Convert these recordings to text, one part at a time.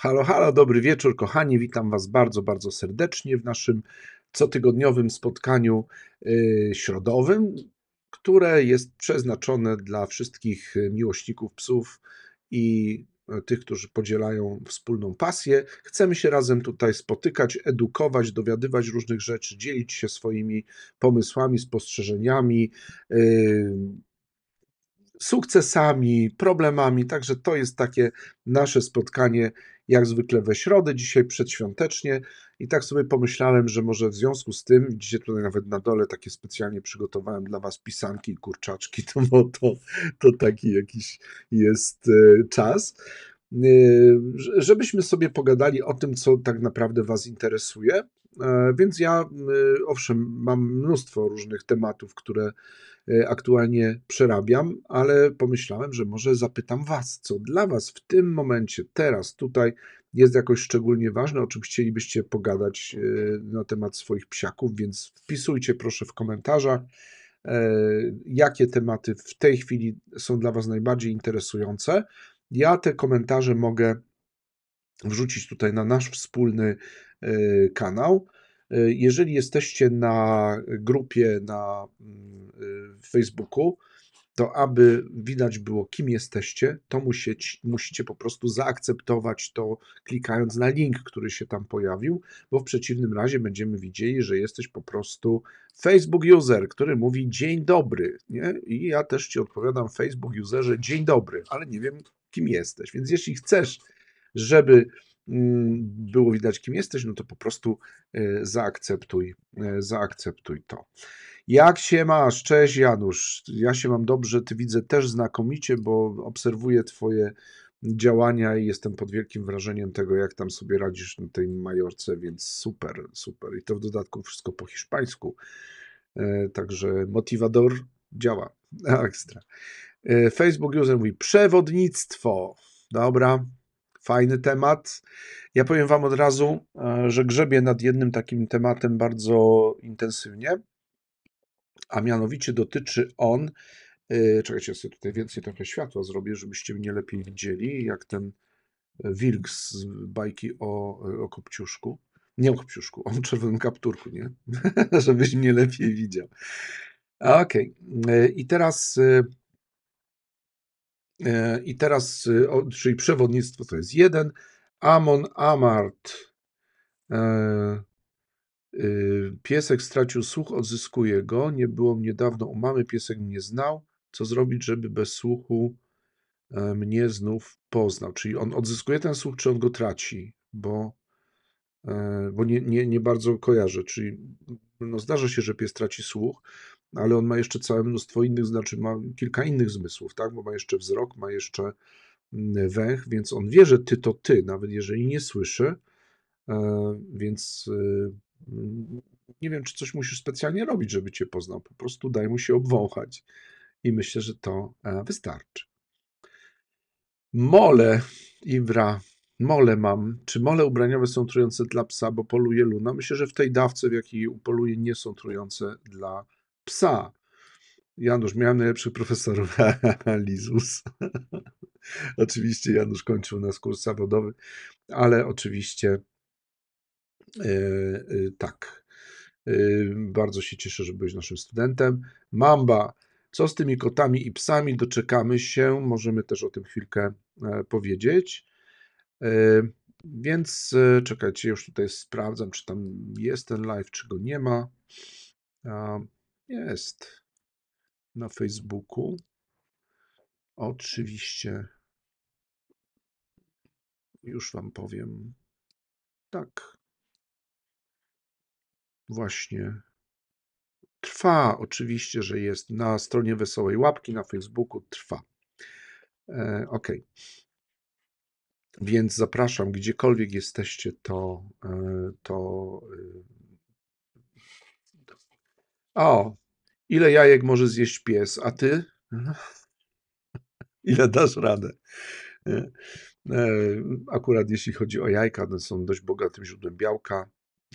Halo, halo, dobry wieczór, kochani. Witam Was bardzo, bardzo serdecznie w naszym cotygodniowym spotkaniu y, środowym, które jest przeznaczone dla wszystkich miłośników psów i e, tych, którzy podzielają wspólną pasję. Chcemy się razem tutaj spotykać, edukować, dowiadywać różnych rzeczy, dzielić się swoimi pomysłami, spostrzeżeniami y, sukcesami, problemami. Także to jest takie nasze spotkanie jak zwykle we środę, dzisiaj przedświątecznie. I tak sobie pomyślałem, że może w związku z tym, dzisiaj tutaj nawet na dole takie specjalnie przygotowałem dla Was pisanki i kurczaczki, to, to, to taki jakiś jest e, czas e, żebyśmy sobie pogadali o tym, co tak naprawdę Was interesuje. E, więc ja, e, owszem, mam mnóstwo różnych tematów, które e, aktualnie przerabiam, ale pomyślałem, że może zapytam Was, co dla Was w tym momencie, teraz, tutaj jest jakoś szczególnie ważne, o czym chcielibyście pogadać na temat swoich psiaków, więc wpisujcie proszę w komentarzach, jakie tematy w tej chwili są dla Was najbardziej interesujące. Ja te komentarze mogę wrzucić tutaj na nasz wspólny e, kanał. E, jeżeli jesteście na grupie na mm, e, Facebooku, to aby widać było, kim jesteście, to musicie, musicie po prostu zaakceptować to, klikając na link, który się tam pojawił, bo w przeciwnym razie będziemy widzieli, że jesteś po prostu Facebook user, który mówi dzień dobry. Nie? I ja też ci odpowiadam, Facebook userze, dzień dobry, ale nie wiem, kim jesteś. Więc jeśli chcesz żeby mm, było widać, kim jesteś, no to po prostu e, zaakceptuj, e, zaakceptuj to. Jak się masz? Cześć Janusz. Ja się mam dobrze, ty widzę też znakomicie, bo obserwuję twoje działania i jestem pod wielkim wrażeniem tego, jak tam sobie radzisz na tej Majorce, więc super, super. I to w dodatku wszystko po hiszpańsku. E, także motiwador działa. Ekstra. Facebook user mówi przewodnictwo. Dobra, fajny temat. Ja powiem Wam od razu, e, że grzebię nad jednym takim tematem bardzo intensywnie, a mianowicie dotyczy on. E, czekajcie, ja sobie tutaj więcej trochę światła zrobię, żebyście mnie lepiej widzieli, jak ten e, wilk z bajki o, o Kopciuszku. Nie o Kopciuszku, o czerwonym kapturku, nie? Żebyś mnie lepiej widział. Okej. Okay. I teraz E, I teraz, y, czyli przewodnictwo to jest jeden. Amon Amart. E, y, piesek stracił słuch, odzyskuje go. Nie było mnie dawno u mamy, piesek mnie znał. Co zrobić, żeby bez słuchu e, mnie znów poznał? Czyli on odzyskuje ten słuch, czy on go traci? Bo, bo nie, nie, nie bardzo kojarzę. Czyli no, zdarza się, że pies traci słuch, ale on ma jeszcze całe mnóstwo innych, znaczy ma kilka innych zmysłów, tak? Bo ma jeszcze wzrok, ma jeszcze mm, węch, więc on wie, że ty to ty, nawet jeżeli nie słyszy, e, więc y, nie wiem, czy coś musisz specjalnie robić, żeby cię poznał. Po prostu daj mu się obwąchać i myślę, że to e, wystarczy. Mole, Ibra, mole mam. Czy mole ubraniowe są trujące dla psa, bo poluje Luna? Myślę, że w tej dawce, w jakiej upoluje, nie są trujące dla psa psa. Janusz, miałem najlepszy profesor Lizus. oczywiście Janusz kończył nas kurs zawodowy, ale oczywiście yy, yy, tak. Yy, bardzo się cieszę, że byłeś naszym studentem. Mamba, co z tymi kotami i psami? Doczekamy się, możemy też o tym chwilkę powiedzieć. Więc czekajcie, już tutaj sprawdzam, czy tam jest ten live, czy go nie ma. Jest na Facebooku. Oczywiście już Wam powiem. Tak. Właśnie trwa. Oczywiście, że jest na stronie Wesołej Łapki na Facebooku. Trwa. E, ok. Więc zapraszam, gdziekolwiek jesteście, to, e, to e, o, ile jajek może zjeść pies, a ty? No. Ile dasz radę? E, e, akurat jeśli chodzi o jajka, one są dość bogatym źródłem białka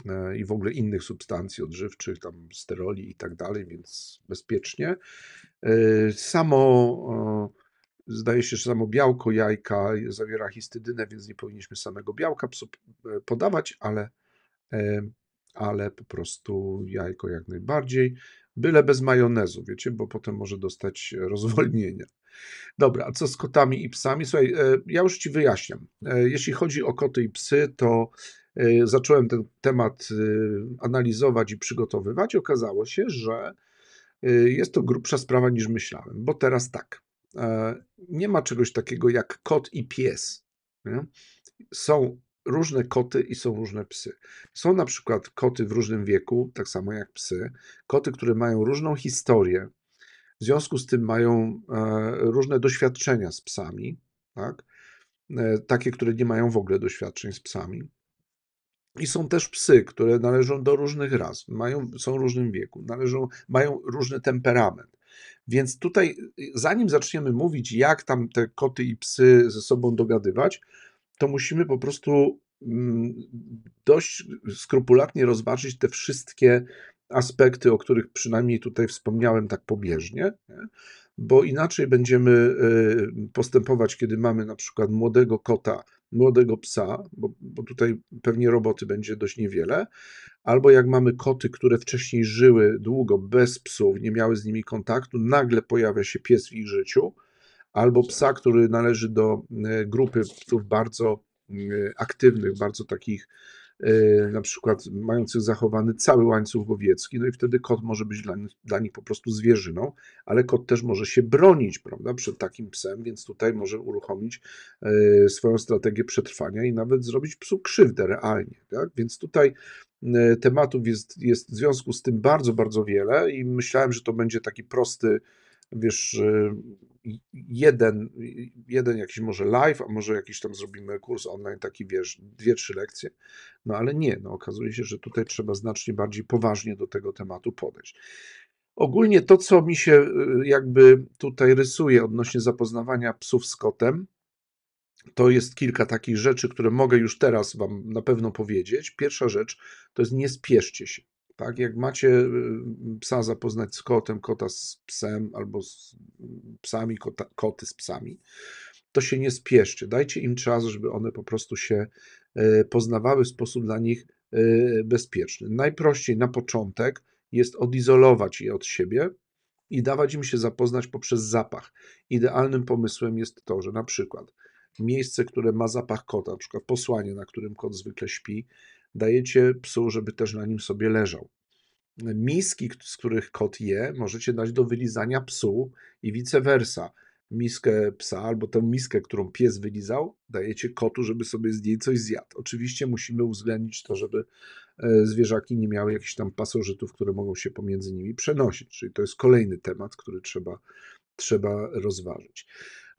e, i w ogóle innych substancji odżywczych, tam steroli i tak dalej, więc bezpiecznie. Samo Zdaje się, że samo białko jajka zawiera histydynę, więc nie powinniśmy samego białka podawać, ale ale po prostu jajko jak najbardziej. Byle bez majonezu, wiecie, bo potem może dostać rozwolnienia. Dobra, a co z kotami i psami? Słuchaj, e, ja już ci wyjaśniam. E, jeśli chodzi o koty i psy, to e, zacząłem ten temat analizować i przygotowywać. Okazało się, że jest to grubsza sprawa niż myślałem, bo teraz tak. Nie ma czegoś takiego jak kot i pies. Są różne koty i są różne psy. Są na przykład koty w różnym wieku, tak samo jak psy, koty, które mają różną historię, w związku z tym mają e, różne doświadczenia z psami, tak? E, takie, które nie mają w ogóle doświadczeń z psami. I są też psy, które należą do różnych ras, mają, są w różnym wieku, należą, mają różny temperament. Więc tutaj, zanim zaczniemy mówić, jak tam te koty i psy ze sobą dogadywać, to musimy po prostu mm, dość skrupulatnie rozważyć te wszystkie aspekty, o których przynajmniej tutaj wspomniałem tak pobieżnie, bo inaczej będziemy y, postępować, kiedy mamy na przykład młodego kota, młodego psa, bo, bo, tutaj pewnie roboty będzie dość niewiele, albo jak mamy koty, które wcześniej żyły długo bez psów, nie miały z nimi kontaktu, nagle pojawia się pies w ich życiu, albo psa, który należy do e, grupy psów bardzo e, aktywnych, bardzo takich e, na przykład mających zachowany cały łańcuch łowiecki, no i wtedy kot może być dla nich, dla nich po prostu zwierzyną, ale kot też może się bronić, prawda, przed takim psem, więc tutaj może uruchomić swoją strategię przetrwania i nawet zrobić psu krzywdę realnie, tak? Więc tutaj tematów jest, jest w związku z tym bardzo, bardzo wiele i myślałem, że to będzie taki prosty, wiesz, jeden, jeden jakiś może live, a może jakiś tam zrobimy kurs online, taki wiesz, dwie, trzy lekcje. No ale nie, no okazuje się, że tutaj trzeba znacznie bardziej poważnie do tego tematu podejść. Ogólnie to, co mi się y, jakby tutaj rysuje odnośnie zapoznawania psów z kotem, to jest kilka takich rzeczy, które mogę już teraz Wam na pewno powiedzieć. Pierwsza rzecz to jest nie spieszcie się. Tak, jak macie y, y, psa zapoznać z kotem, kota z psem, albo z y, psami, kota, koty z psami, to się nie spieszcie. Dajcie im czas, żeby one po prostu się poznawały w sposób dla nich bezpieczny. Najprościej na początek jest odizolować je od siebie i dawać im się zapoznać poprzez zapach. Idealnym pomysłem jest to, że na przykład miejsce, które ma zapach kota, na przykład posłanie, na którym kot zwykle śpi, dajecie psu, żeby też na nim sobie leżał. Miski, z których kot je, możecie dać do wylizania psu i vice versa. Miskę psa albo tę miskę, którą pies wylizał, dajecie kotu, żeby sobie z niej coś zjadł. Oczywiście musimy uwzględnić to, żeby e, zwierzaki nie miały jakichś tam pasożytów, które mogą się pomiędzy nimi przenosić. Czyli to jest kolejny temat, który trzeba, trzeba rozważyć.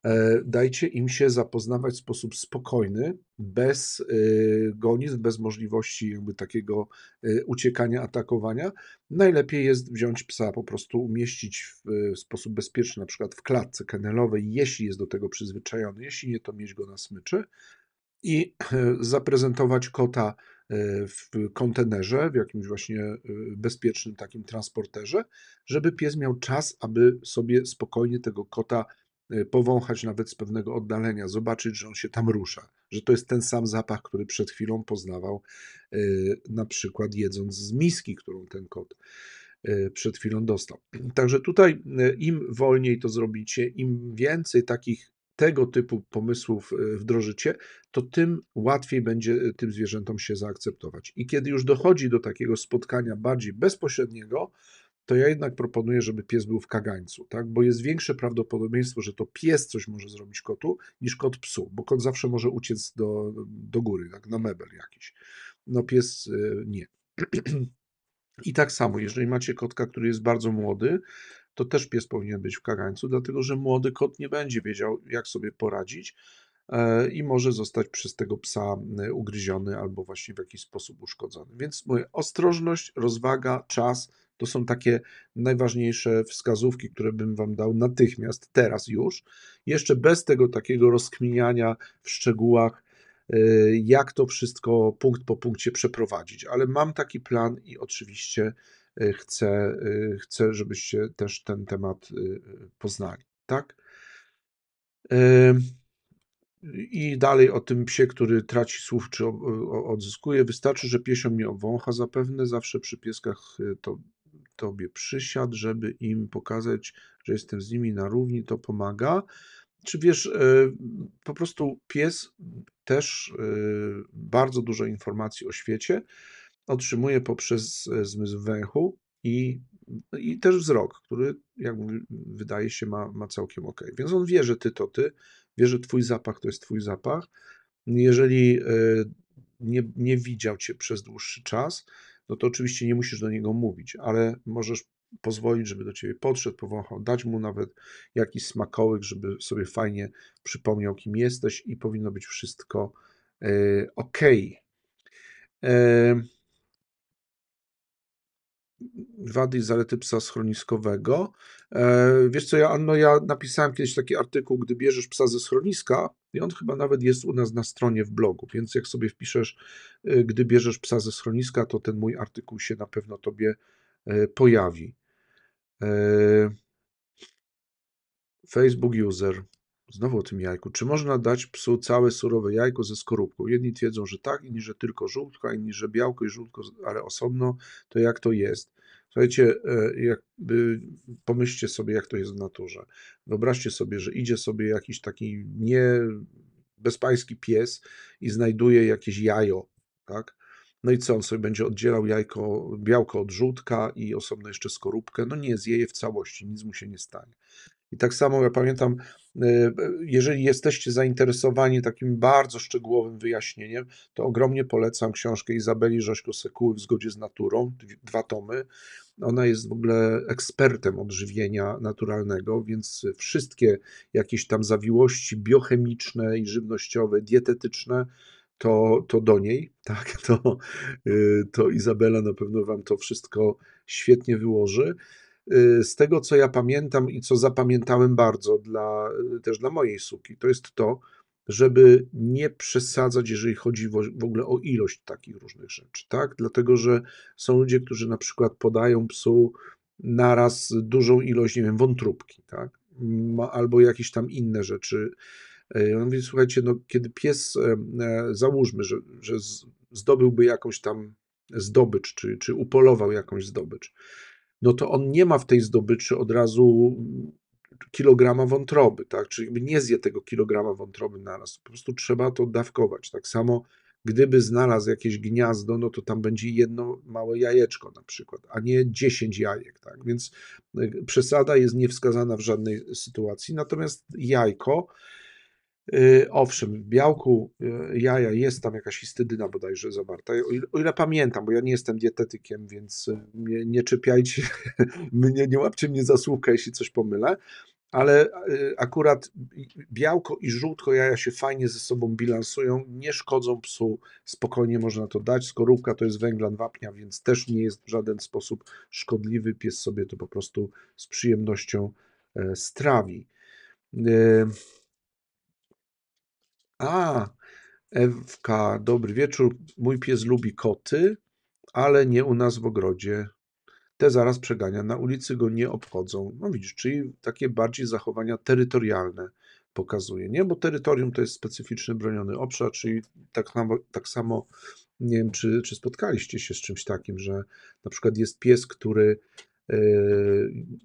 E, dajcie im się zapoznawać w sposób spokojny, bez e, gonizm, bez możliwości jakby takiego e, uciekania, atakowania. Najlepiej jest wziąć psa, po prostu umieścić w sposób bezpieczny, na przykład w klatce kennelowej, jeśli jest do tego przyzwyczajony, jeśli nie, to mieć go na smyczy i zaprezentować kota w kontenerze, w jakimś właśnie bezpiecznym takim transporterze, żeby pies miał czas, aby sobie spokojnie tego kota Y, powąchać nawet z pewnego oddalenia, zobaczyć, że on się tam rusza, że to jest ten sam zapach, który przed chwilą poznawał, y, na przykład jedząc z miski, którą ten kot y, przed chwilą dostał. Także tutaj im wolniej to zrobicie, im więcej takich tego typu pomysłów wdrożycie, to tym łatwiej będzie tym zwierzętom się zaakceptować. I kiedy już dochodzi do takiego spotkania bardziej bezpośredniego, to ja jednak proponuję, żeby pies był w kagańcu, tak? bo jest większe prawdopodobieństwo, że to pies coś może zrobić kotu, niż kot psu, bo kot zawsze może uciec do, do góry, tak? na mebel jakiś. No pies y, nie. I tak samo, jeżeli macie kotka, który jest bardzo młody, to też pies powinien być w kagańcu, dlatego że młody kot nie będzie wiedział, jak sobie poradzić e, i może zostać przez tego psa y, ugryziony albo właśnie w jakiś sposób uszkodzony. Więc mówię, ostrożność, rozwaga, czas, to są takie najważniejsze wskazówki, które bym Wam dał natychmiast, teraz już, jeszcze bez tego takiego rozkminiania w szczegółach, y, jak to wszystko punkt po punkcie przeprowadzić. Ale mam taki plan i oczywiście y, chcę, y, chcę żebyście też ten temat poznali. Tak? I dalej o tym psie, który traci słów czy odzyskuje. Wystarczy, że piesią mi obwącha zapewne. Zawsze przy pieskach to tobie przysiadł, żeby im pokazać, że jestem z nimi na równi, to pomaga. Czy wiesz, e, po prostu pies też e, bardzo dużo informacji o świecie otrzymuje poprzez e, zmysł węchu i, i też wzrok, który, jak wydaje się, ma, ma całkiem ok. Więc on wie, że ty to ty, wie, że twój zapach to jest twój zapach. Jeżeli nie, nie widział cię przez dłuższy czas, no to oczywiście nie musisz do niego mówić, ale możesz pozwolić, żeby do ciebie podszedł, powąchał, dać mu nawet jakiś smakołyk, żeby sobie fajnie przypomniał, kim jesteś i powinno być wszystko e, ok wady i zalety psa schroniskowego. E, wiesz co, ja, no ja napisałem kiedyś taki artykuł, gdy bierzesz psa ze schroniska i on chyba nawet jest u nas na stronie w blogu, więc jak sobie wpiszesz, e, gdy bierzesz psa ze schroniska, to ten mój artykuł się na pewno tobie e, pojawi. Facebook user. Znowu o tym jajku. Czy można dać psu całe surowe jajko ze skorupką? Jedni twierdzą, że tak, inni, że tylko żółtka, inni, że białko i żółtko, ale osobno. To jak to jest? Słuchajcie, e, jakby pomyślcie sobie, jak to jest w naturze. Wyobraźcie sobie, że idzie sobie jakiś taki nie bezpański pies i znajduje jakieś jajo, tak? No i co, on sobie będzie oddzielał jajko, białko od żółtka i osobno jeszcze skorupkę? No nie, zje je w całości, nic mu się nie stanie. I tak samo ja pamiętam, Y, e, jeżeli jesteście zainteresowani takim bardzo szczegółowym wyjaśnieniem, to ogromnie polecam książkę Izabeli Rześko-Sekuły w zgodzie z naturą, dwa tomy. Ona jest w ogóle ekspertem odżywienia naturalnego, więc wszystkie jakieś tam zawiłości biochemiczne i żywnościowe, dietetyczne, to, to do niej, tak? To, y, to Izabela na pewno Wam to wszystko świetnie wyłoży. Y, z tego co ja pamiętam i co zapamiętałem bardzo dla, y, też dla mojej suki, to jest to, żeby nie przesadzać, jeżeli chodzi w ogóle o ilość takich różnych rzeczy, tak? Dlatego, że są ludzie, którzy na przykład podają psu naraz dużą ilość, nie wiem, wątróbki, tak? Albo jakieś tam inne rzeczy. Y, on mówi, słuchajcie, no kiedy pies, e, załóżmy, że, że zdobyłby jakąś tam zdobycz, czy, czy upolował jakąś zdobycz, no to on nie ma w tej zdobyczy od razu kilograma wątroby, tak? Czyli nie zje tego kilograma wątroby naraz. Po prostu trzeba to dawkować. Tak samo gdyby znalazł jakieś gniazdo, no to tam będzie jedno małe jajeczko na przykład, a nie dziesięć jajek, tak? Więc e, przesada jest niewskazana w żadnej sytuacji. Natomiast jajko Y, owszem, w białku y, jaja jest tam jakaś histydyna bodajże zawarta. O ile, o ile pamiętam, bo ja nie jestem dietetykiem, więc y, nie, nie czepiajcie mnie, nie łapcie mnie za słówka, jeśli coś pomylę, ale akurat białko i żółtko jaja się fajnie ze sobą bilansują, nie szkodzą psu, spokojnie można to dać. Skorupka to jest węglan wapnia, więc też nie jest w żaden sposób szkodliwy. Pies sobie to po prostu z przyjemnością e, strawi. A, Ewka, dobry wieczór. Mój pies lubi koty, ale nie u nas w ogrodzie. Te zaraz przegania. Na ulicy go nie obchodzą. No widzisz, czyli takie bardziej zachowania terytorialne pokazuje, nie? Bo terytorium to jest specyficzny, broniony obszar, czyli tak, samo, tak samo nie wiem, czy, czy spotkaliście się z czymś takim, że na przykład jest pies, który e,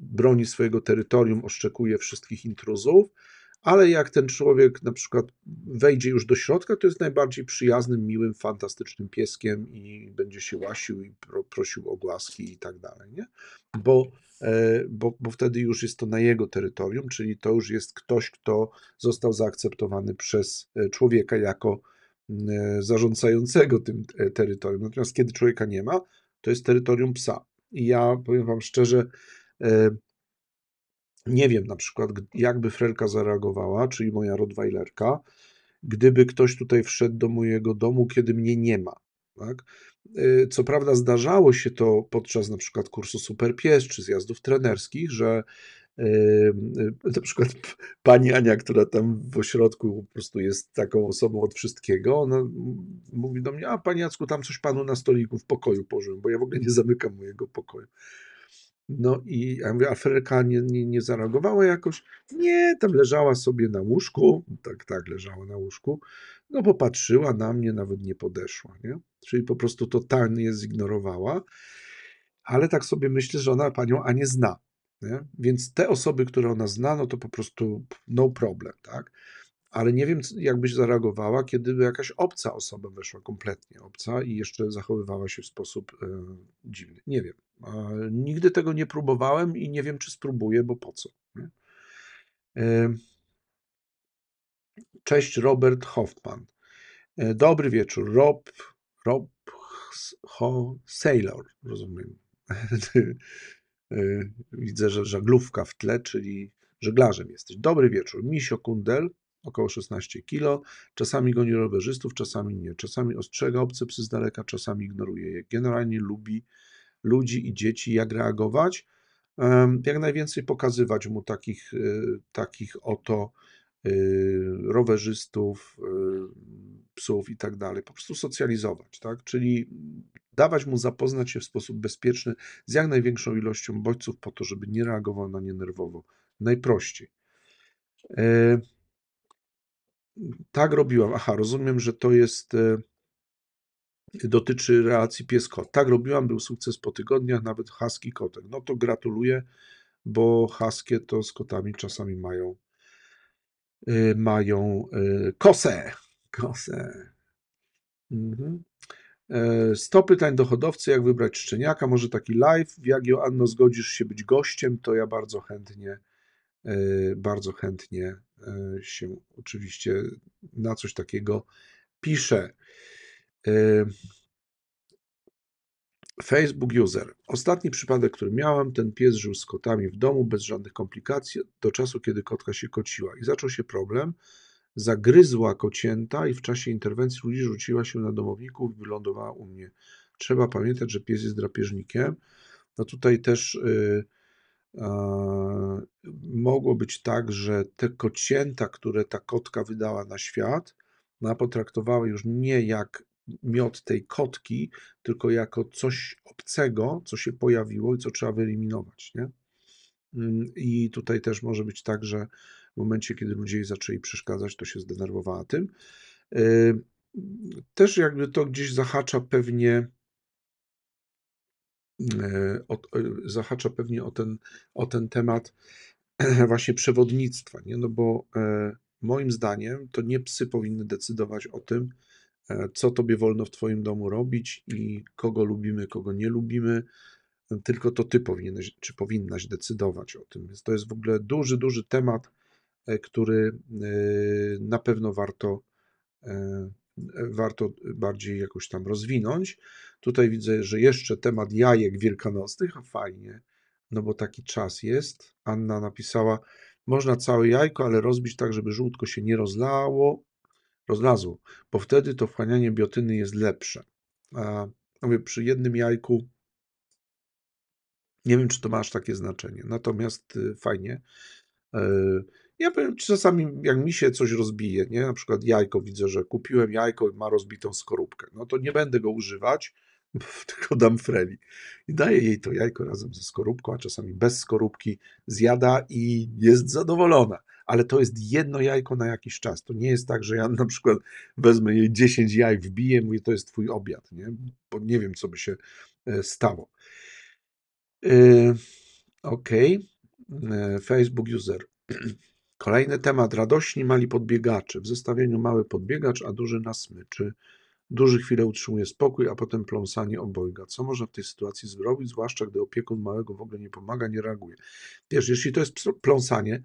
broni swojego terytorium, oszczekuje wszystkich intruzów, ale jak ten człowiek na przykład wejdzie już do środka, to jest najbardziej przyjaznym, miłym, fantastycznym pieskiem i będzie się łasił i pro, prosił o głaski i tak dalej, nie? Bo, e, bo, bo wtedy już jest to na jego terytorium, czyli to już jest ktoś, kto został zaakceptowany przez e, człowieka jako e, zarządzającego tym terytorium. Natomiast kiedy człowieka nie ma, to jest terytorium psa. I ja powiem Wam szczerze, nie wiem na przykład, jakby Frelka zareagowała, czyli moja Rottweilerka, gdyby ktoś tutaj wszedł do mojego domu, kiedy mnie nie ma. Tak? E, co prawda zdarzało się to podczas na przykład kursu Super Pies czy zjazdów trenerskich, że e, na przykład pani Ania, która tam w ośrodku po prostu jest taką osobą od wszystkiego, ona mówi do mnie, a pani Jacku, tam coś panu na stoliku w pokoju położyłem, bo ja w ogóle nie zamykam mojego pokoju. No i ja mówię, nie, nie, nie zareagowała jakoś? Nie, tam leżała sobie na łóżku, tak, tak, leżała na łóżku, no popatrzyła na mnie, nawet nie podeszła, nie? Czyli po prostu totalnie je zignorowała, ale tak sobie myślę, że ona panią Anię zna, nie? Więc te osoby, które ona zna, no to po prostu no problem, tak? ale nie wiem, jakbyś zareagowała, kiedyby jakaś obca osoba weszła, kompletnie obca i jeszcze zachowywała się w sposób e, dziwny. Nie wiem. E, nigdy tego nie próbowałem i nie wiem, czy spróbuję, bo po co. E, cześć, Robert Hoffman. E, dobry wieczór. Rob, Rob ho, Sailor, rozumiem. E, widzę, że żaglówka w tle, czyli żeglarzem jesteś. Dobry wieczór. Misio Kundel około 16 kg. Czasami goni rowerzystów, czasami nie. Czasami ostrzega obce psy z daleka, czasami ignoruje je. Generalnie lubi ludzi i dzieci, jak reagować. Jak najwięcej pokazywać mu takich, y, takich oto y, rowerzystów, y, psów i tak dalej. Po prostu socjalizować, tak? Czyli dawać mu zapoznać się w sposób bezpieczny z jak największą ilością bodźców po to, żeby nie reagował na nie nerwowo. Najprościej. E, tak robiłam. Aha, rozumiem, że to jest e, dotyczy relacji pies-kot. Tak robiłam, był sukces po tygodniach, nawet haski kotek. No to gratuluję, bo haskie to z kotami czasami mają e, mają e, kosę. Kosę. Mhm. 100 pytań do hodowcy, jak wybrać szczeniaka, może taki live. Jak Joanno, zgodzisz się być gościem, to ja bardzo chętnie bardzo chętnie E, się oczywiście na coś takiego pisze. E, Facebook user. Ostatni przypadek, który miałem, ten pies żył z kotami w domu bez żadnych komplikacji do czasu, kiedy kotka się kociła i zaczął się problem. Zagryzła kocięta i w czasie interwencji ludzi rzuciła się na domowników i wylądowała u mnie. Trzeba pamiętać, że pies jest drapieżnikiem. No tutaj też. Yy, E, mogło być tak, że te kocięta, które ta kotka wydała na świat, ona no, potraktowała już nie jak miod tej kotki, tylko jako coś obcego, co się pojawiło i co trzeba wyeliminować. Nie? Mm, I tutaj też może być tak, że w momencie, kiedy ludzie jej zaczęli przeszkadzać, to się zdenerwowała tym. E, też jakby to gdzieś zahacza pewnie E, o, e, zahacza pewnie o ten, o ten temat właśnie przewodnictwa, nie? no bo e, moim zdaniem to nie psy powinny decydować o tym, co tobie wolno w twoim domu robić i kogo lubimy, kogo nie lubimy, tylko to ty powinieneś, czy powinnaś decydować o tym. Więc to jest w ogóle duży, duży temat, który na pewno warto, warto bardziej jakoś tam rozwinąć. Tutaj widzę, że jeszcze temat jajek wielkanocnych, a fajnie, no bo taki czas jest. Anna napisała, można całe jajko, ale rozbić tak, żeby żółtko się nie rozlało, rozlazło, bo wtedy to wchłanianie biotyny jest lepsze. A, mówię, przy jednym jajku nie wiem, czy to ma aż takie znaczenie, natomiast y, fajnie. E, ja powiem, czasami jak mi się coś rozbije, nie? na przykład jajko, widzę, że kupiłem jajko i ma rozbitą skorupkę, no to nie będę go używać, tylko dam Freli. I daje jej to jajko razem ze skorupką, a czasami bez skorupki, zjada i jest zadowolona. Ale to jest jedno jajko na jakiś czas. To nie jest tak, że ja na przykład wezmę jej 10 jaj, wbiję, mówię, to jest twój obiad, nie? bo nie wiem, co by się e, stało. E, okej, ok. E, Facebook user. Kolejny temat. Radośni mali podbiegacze. W zestawieniu mały podbiegacz, a duży na smyczy. Duży chwilę utrzymuje spokój, a potem pląsanie obojga. Co można w tej sytuacji zrobić, zwłaszcza gdy opiekun małego w ogóle nie pomaga, nie reaguje? Wiesz, jeśli to jest pląsanie,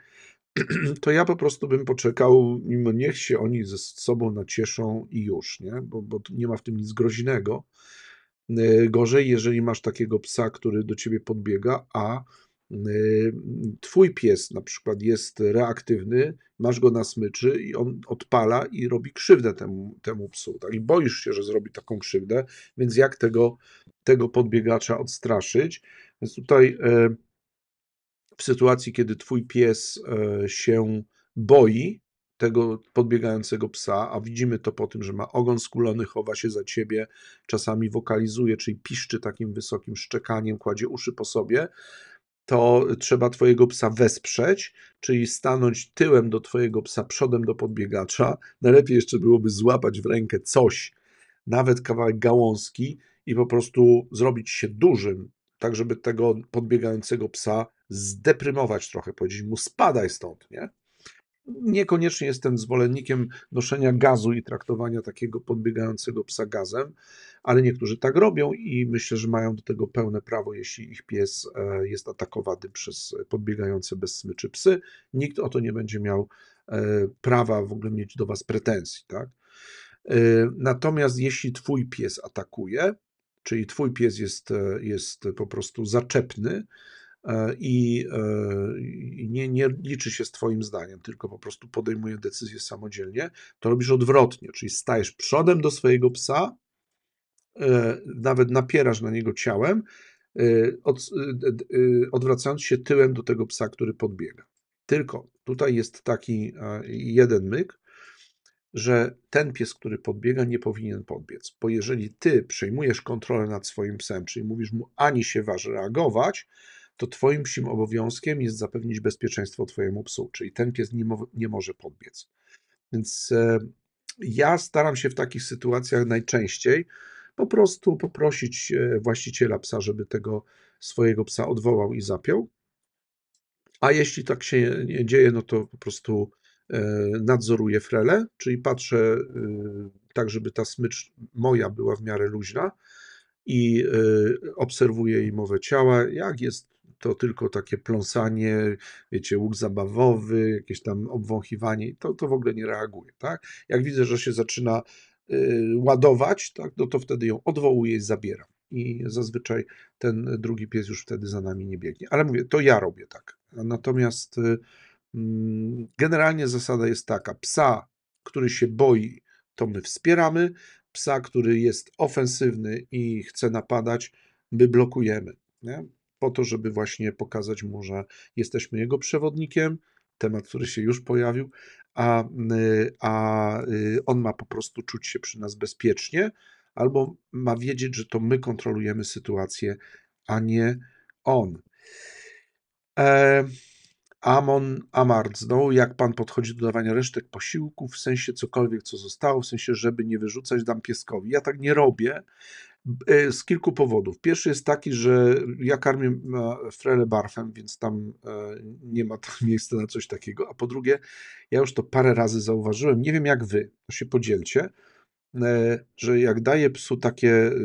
to ja po prostu bym poczekał, mimo niech się oni ze sobą nacieszą i już, nie? Bo, bo nie ma w tym nic groźnego. E, gorzej, jeżeli masz takiego psa, który do ciebie podbiega, a Y, twój pies na przykład jest reaktywny, masz go na smyczy i on odpala i robi krzywdę temu, temu psu. Tak? I boisz się, że zrobi taką krzywdę, więc jak tego, tego podbiegacza odstraszyć? Więc tutaj y, w sytuacji, kiedy twój pies y, się boi tego podbiegającego psa, a widzimy to po tym, że ma ogon skulony, chowa się za ciebie, czasami wokalizuje, czyli piszczy takim wysokim szczekaniem, kładzie uszy po sobie, to trzeba Twojego psa wesprzeć, czyli stanąć tyłem do Twojego psa, przodem do podbiegacza. Najlepiej jeszcze byłoby złapać w rękę coś, nawet kawałek gałązki i po prostu zrobić się dużym, tak żeby tego podbiegającego psa zdeprymować trochę, powiedzieć mu spadaj stąd, nie? Niekoniecznie jestem zwolennikiem noszenia gazu i traktowania takiego podbiegającego psa gazem, ale niektórzy tak robią i myślę, że mają do tego pełne prawo, jeśli ich pies e, jest atakowany przez podbiegające bez smyczy psy. Nikt o to nie będzie miał e, prawa w ogóle mieć do Was pretensji, tak? E, natomiast jeśli Twój pies atakuje, czyli Twój pies jest, jest po prostu zaczepny, i nie, nie, liczy się z Twoim zdaniem, tylko po prostu podejmuje decyzję samodzielnie, to robisz odwrotnie, czyli stajesz przodem do swojego psa E, nawet napierasz na niego ciałem, e, od, e, odwracając się tyłem do tego psa, który podbiega. Tylko tutaj jest taki jeden myk, że ten pies, który podbiega, nie powinien podbiec, bo jeżeli ty przejmujesz kontrolę nad swoim psem, czyli mówisz mu ani się waż reagować, to twoim psim obowiązkiem jest zapewnić bezpieczeństwo twojemu psu, czyli ten pies nie, mo nie może podbiec. Więc e, ja staram się w takich sytuacjach najczęściej po prostu poprosić e, właściciela psa, żeby tego swojego psa odwołał i zapiął. A jeśli tak się nie dzieje, no to po prostu e, nadzoruję frelę, czyli patrzę e, tak, żeby ta smycz moja była w miarę luźna i obserwuję jej mowę ciała. Jak jest to tylko takie pląsanie, wiecie, łuk zabawowy, jakieś tam obwąchiwanie, to, to w ogóle nie reaguje, tak? Jak widzę, że się zaczyna Y, ładować, tak, no to wtedy ją odwołuję i zabieram. I zazwyczaj ten drugi pies już wtedy za nami nie biegnie. Ale mówię, to ja robię tak. Natomiast y, mm, generalnie zasada jest taka: psa, który się boi, to my wspieramy, psa, który jest ofensywny i chce napadać, my blokujemy. Nie? Po to, żeby właśnie pokazać mu, że jesteśmy jego przewodnikiem, temat, który się już pojawił, a, y, a y, on ma po prostu czuć się przy nas bezpiecznie, albo ma wiedzieć, że to my kontrolujemy sytuację, a nie on. E, Amon Amardzną, jak pan podchodzi do dawania resztek posiłków, w sensie cokolwiek, co zostało, w sensie, żeby nie wyrzucać, dam pieskowi. Ja tak nie robię, E, z kilku powodów. Pierwszy jest taki, że ja karmię e, frele barfem, więc tam e, nie ma tam miejsca na coś takiego. A po drugie, ja już to parę razy zauważyłem, nie wiem jak wy, to się podzielcie, że jak daję psu takie y,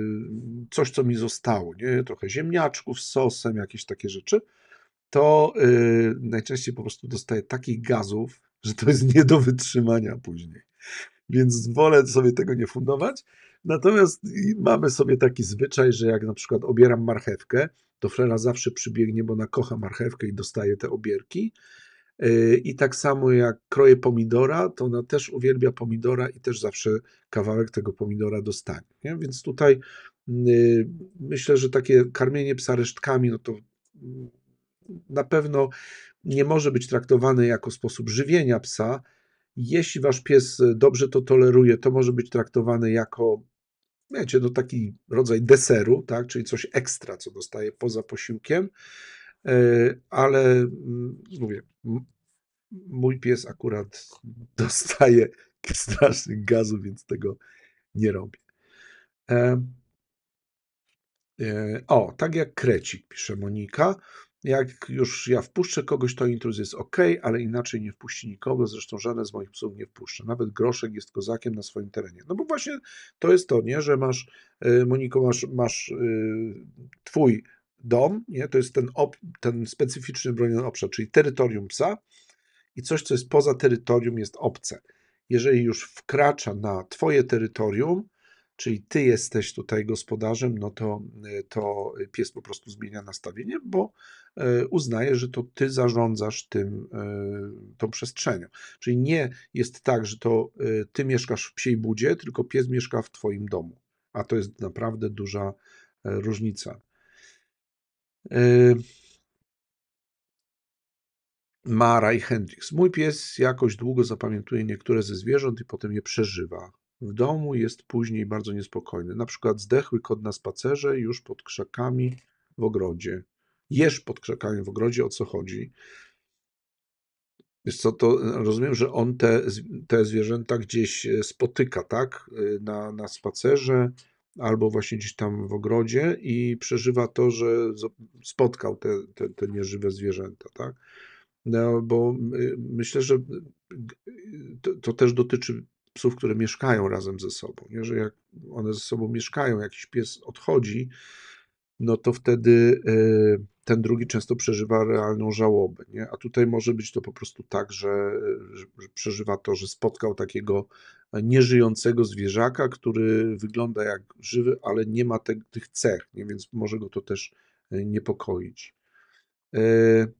coś, co mi zostało, nie? trochę ziemniaczków z sosem, jakieś takie rzeczy, to y, najczęściej po prostu dostaję takich gazów, że to jest nie do wytrzymania później. Więc wolę sobie tego nie fundować. Natomiast mamy sobie taki zwyczaj, że jak na przykład obieram marchewkę, to Frela zawsze przybiegnie, bo ona kocha marchewkę i dostaje te obierki. E, I tak samo jak kroję pomidora, to ona też uwielbia pomidora i też zawsze kawałek tego pomidora dostanie. Nie? Więc tutaj y, myślę, że takie karmienie psa resztkami, no to na pewno nie może być traktowane jako sposób żywienia psa. Jeśli wasz pies y, dobrze to toleruje, to może być traktowane jako wiecie, no taki rodzaj deseru, tak, czyli coś ekstra, co dostaje poza posiłkiem, e, ale mm, mówię, mój pies akurat dostaje strasznych gazu więc tego nie robię. E, e, o, tak jak krecik, pisze Monika. Jak już ja wpuszczę kogoś, to intruz jest ok, ale inaczej nie wpuści nikogo. Zresztą żadne z moich psów nie wpuszczę. Nawet groszek jest kozakiem na swoim terenie. No bo właśnie to jest to, nie, że masz, e, Moniko, masz, masz e, twój dom, nie? to jest ten, ten specyficzny broniony obszar, czyli terytorium psa i coś, co jest poza terytorium, jest obce. Jeżeli już wkracza na twoje terytorium, czyli ty jesteś tutaj gospodarzem, no to, e, to pies po prostu zmienia nastawienie, bo e, uznaje, że to ty zarządzasz tym, e, tą przestrzenią. Czyli nie jest tak, że to ty mieszkasz w psiej budzie, tylko pies mieszka w twoim domu. A to jest naprawdę duża różnica. Mara i Hendrix. Mój pies jakoś długo zapamiętuje niektóre ze zwierząt i potem je przeżywa. W domu jest później bardzo niespokojny. Na przykład zdechły kot na spacerze, już pod krzakami w ogrodzie. Jesz pod krzakami w ogrodzie, o co chodzi. Wiesz co, to rozumiem, że on te, te zwierzęta gdzieś e, spotyka, tak? E, na, na spacerze albo właśnie gdzieś tam w ogrodzie i przeżywa to, że spotkał te, te, te nieżywe zwierzęta, tak? No, bo e, myślę, że to, to też dotyczy psów, które mieszkają razem ze sobą. Nie? Że jak one ze sobą mieszkają, jakiś pies odchodzi, no to wtedy y, ten drugi często przeżywa realną żałobę. Nie? A tutaj może być to po prostu tak, że, że przeżywa to, że spotkał takiego nieżyjącego zwierzaka, który wygląda jak żywy, ale nie ma te, tych cech, nie? więc może go to też y, niepokoić. Y,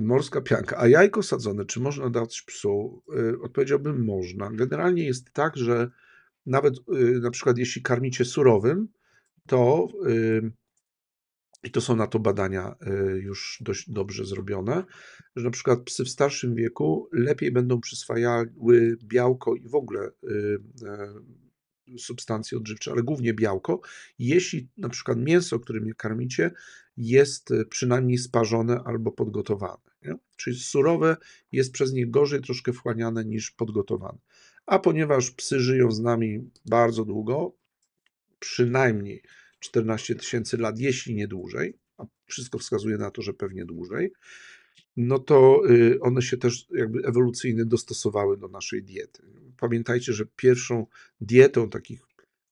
morska pianka, a jajko sadzone, czy można dać psu? Y, odpowiedziałbym można. Generalnie jest tak, że nawet y, na przykład jeśli karmicie surowym, to y, i to są na to badania już dość dobrze zrobione, że na przykład psy w starszym wieku lepiej będą przyswajały białko i w ogóle e, substancje odżywcze, ale głównie białko, jeśli na przykład mięso, którym je karmicie, jest e, przynajmniej sparzone albo podgotowane. Nie? Czyli surowe jest przez nie gorzej troszkę wchłaniane niż podgotowane. A ponieważ psy żyją z nami bardzo długo, przynajmniej 14 tysięcy lat, jeśli nie dłużej, a wszystko wskazuje na to, że pewnie dłużej, no to y, one się też jakby ewolucyjnie dostosowały do naszej diety. Pamiętajcie, że pierwszą dietą takich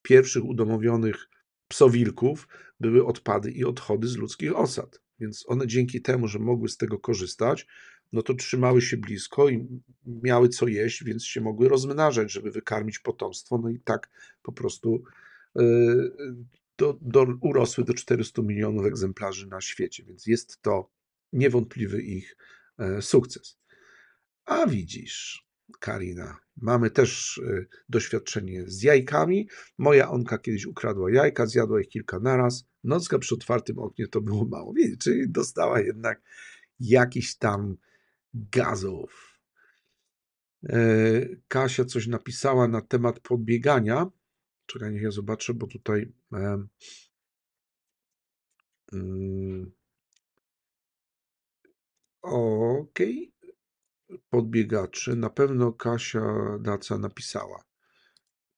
pierwszych udomowionych psowilków były odpady i odchody z ludzkich osad. Więc one dzięki temu, że mogły z tego korzystać, no to trzymały się blisko i miały co jeść, więc się mogły rozmnażać, żeby wykarmić potomstwo. No i tak po prostu y, do, do, urosły do 400 milionów egzemplarzy na świecie. Więc jest to niewątpliwy ich e, sukces. A widzisz, Karina, mamy też e, doświadczenie z jajkami. Moja onka kiedyś ukradła jajka, zjadła ich kilka naraz. Nocka przy otwartym oknie to było mało. Więc czyli dostała jednak jakiś tam gazów. E, Kasia coś napisała na temat podbiegania. Czekaj, niech ja zobaczę, bo tutaj. Mm, Okej. Okay. Podbiegacze. Na pewno Kasia Daca napisała.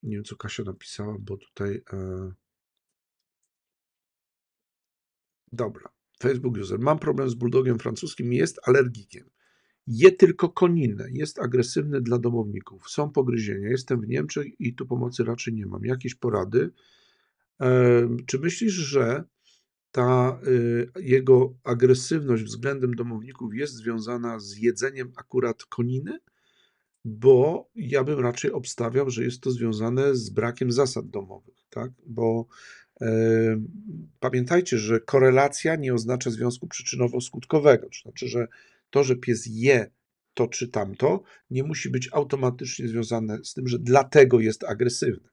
Nie wiem, co Kasia napisała, bo tutaj. E... Dobra. Facebook user. Mam problem z buldogiem francuskim. Jest alergikiem. Je tylko koninę. Jest agresywny dla domowników. Są pogryzienia. Jestem w Niemczech i tu pomocy raczej nie mam. Jakieś porady. E... Czy myślisz, że ta y, jego agresywność względem domowników jest związana z jedzeniem akurat koniny, bo ja bym raczej obstawiał, że jest to związane z brakiem zasad domowych, tak? Bo y, pamiętajcie, że korelacja nie oznacza związku przyczynowo-skutkowego, to znaczy, że to, że pies je to czy tamto, nie musi być automatycznie związane z tym, że dlatego jest agresywny.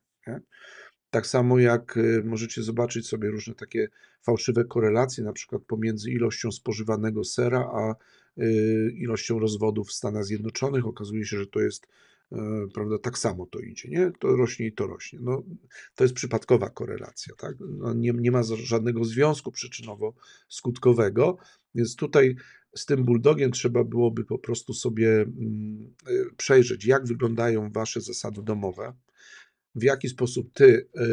Tak samo jak y, możecie zobaczyć sobie różne takie fałszywe korelacje, na przykład pomiędzy ilością spożywanego sera a y, ilością rozwodów w Stanach Zjednoczonych. Okazuje się, że to jest e, prawda, tak samo to idzie, nie? To rośnie i to rośnie. No, to jest przypadkowa korelacja, tak? No, nie, nie ma żadnego związku przyczynowo-skutkowego, więc tutaj z tym bulldogiem trzeba byłoby po prostu sobie mm, e, przejrzeć, jak wyglądają wasze zasady domowe, w jaki sposób ty y,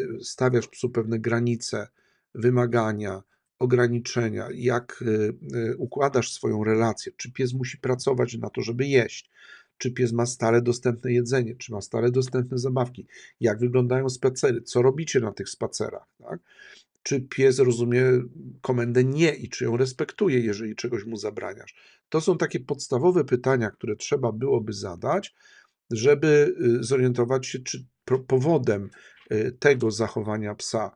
y, stawiasz psu pewne granice, wymagania, ograniczenia, jak y, układasz swoją relację, czy pies musi pracować na to, żeby jeść, czy pies ma stale dostępne jedzenie, czy ma stale dostępne zabawki, jak wyglądają spacery, co robicie na tych spacerach, tak? czy pies rozumie komendę nie i czy ją respektuje, jeżeli czegoś mu zabraniasz. To są takie podstawowe pytania, które trzeba byłoby zadać, żeby y, zorientować się, czy powodem y, tego zachowania psa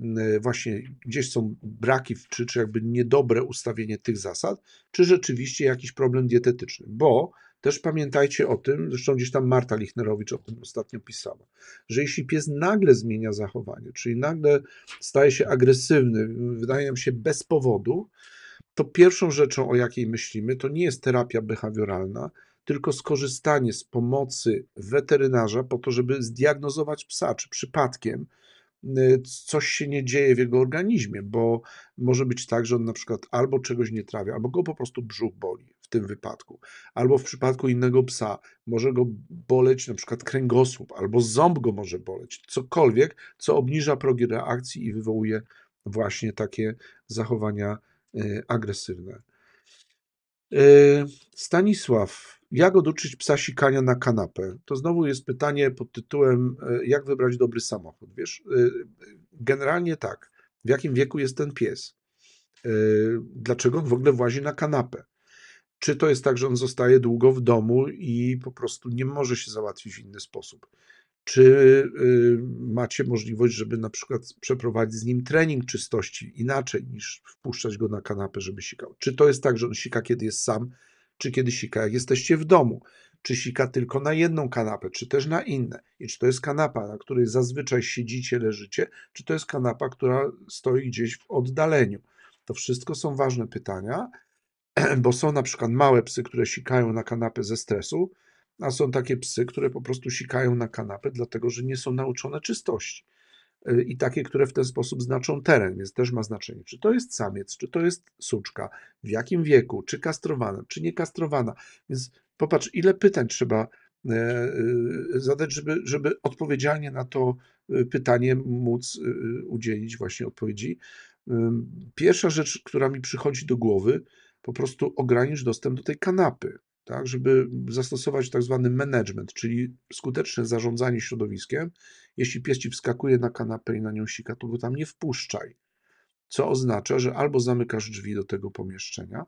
y, właśnie gdzieś są braki, czy, czy jakby niedobre ustawienie tych zasad, czy rzeczywiście jakiś problem dietetyczny, bo też pamiętajcie o tym, zresztą gdzieś tam Marta Lichnerowicz o tym ostatnio pisała, że jeśli pies nagle zmienia zachowanie, czyli nagle staje się agresywny, wydaje nam się bez powodu, to pierwszą rzeczą, o jakiej myślimy, to nie jest terapia behawioralna, tylko skorzystanie z pomocy weterynarza po to, żeby zdiagnozować psa, czy przypadkiem y, coś się nie dzieje w jego organizmie, bo może być tak, że on na przykład albo czegoś nie trawia, albo go po prostu brzuch boli w tym wypadku, albo w przypadku innego psa może go boleć na przykład kręgosłup, albo ząb go może boleć, cokolwiek, co obniża progi reakcji i wywołuje właśnie takie zachowania y, agresywne. E, Stanisław, jak oduczyć psa sikania na kanapę? To znowu jest pytanie pod tytułem, e, jak wybrać dobry samochód, wiesz? E, generalnie tak, w jakim wieku jest ten pies? Dlaczego on w ogóle włazi na kanapę? Czy to jest tak, że on zostaje długo w domu i po prostu nie może się załatwić w inny sposób? czy y, macie możliwość, żeby na przykład przeprowadzić z nim trening czystości inaczej niż wpuszczać go na kanapę, żeby sikał? Czy to jest tak, że on sika, kiedy jest sam, czy kiedy sika, jak jesteście w domu? Czy sika tylko na jedną kanapę, czy też na inne? I czy to jest kanapa, na której zazwyczaj siedzicie, leżycie, czy to jest kanapa, która stoi gdzieś w oddaleniu? To wszystko są ważne pytania, bo są na przykład małe psy, które sikają na kanapę ze stresu, a są takie psy, które po prostu sikają na kanapę, dlatego że nie są nauczone czystości. E, I takie, które w ten sposób znaczą teren, więc też ma znaczenie, czy to jest samiec, czy to jest suczka, w jakim wieku, czy kastrowana, czy nie kastrowana. Więc popatrz, ile pytań trzeba e, e, zadać, żeby, żeby odpowiedzialnie na to pytanie móc udzielić właśnie odpowiedzi. Pierwsza rzecz, która mi przychodzi do głowy, po prostu ogranicz dostęp do tej kanapy tak, żeby zastosować tak zwany management, czyli skuteczne zarządzanie środowiskiem. Jeśli pies ci wskakuje na kanapę i na nią sika, to go tam nie wpuszczaj. Co oznacza, że albo zamykasz drzwi do tego pomieszczenia,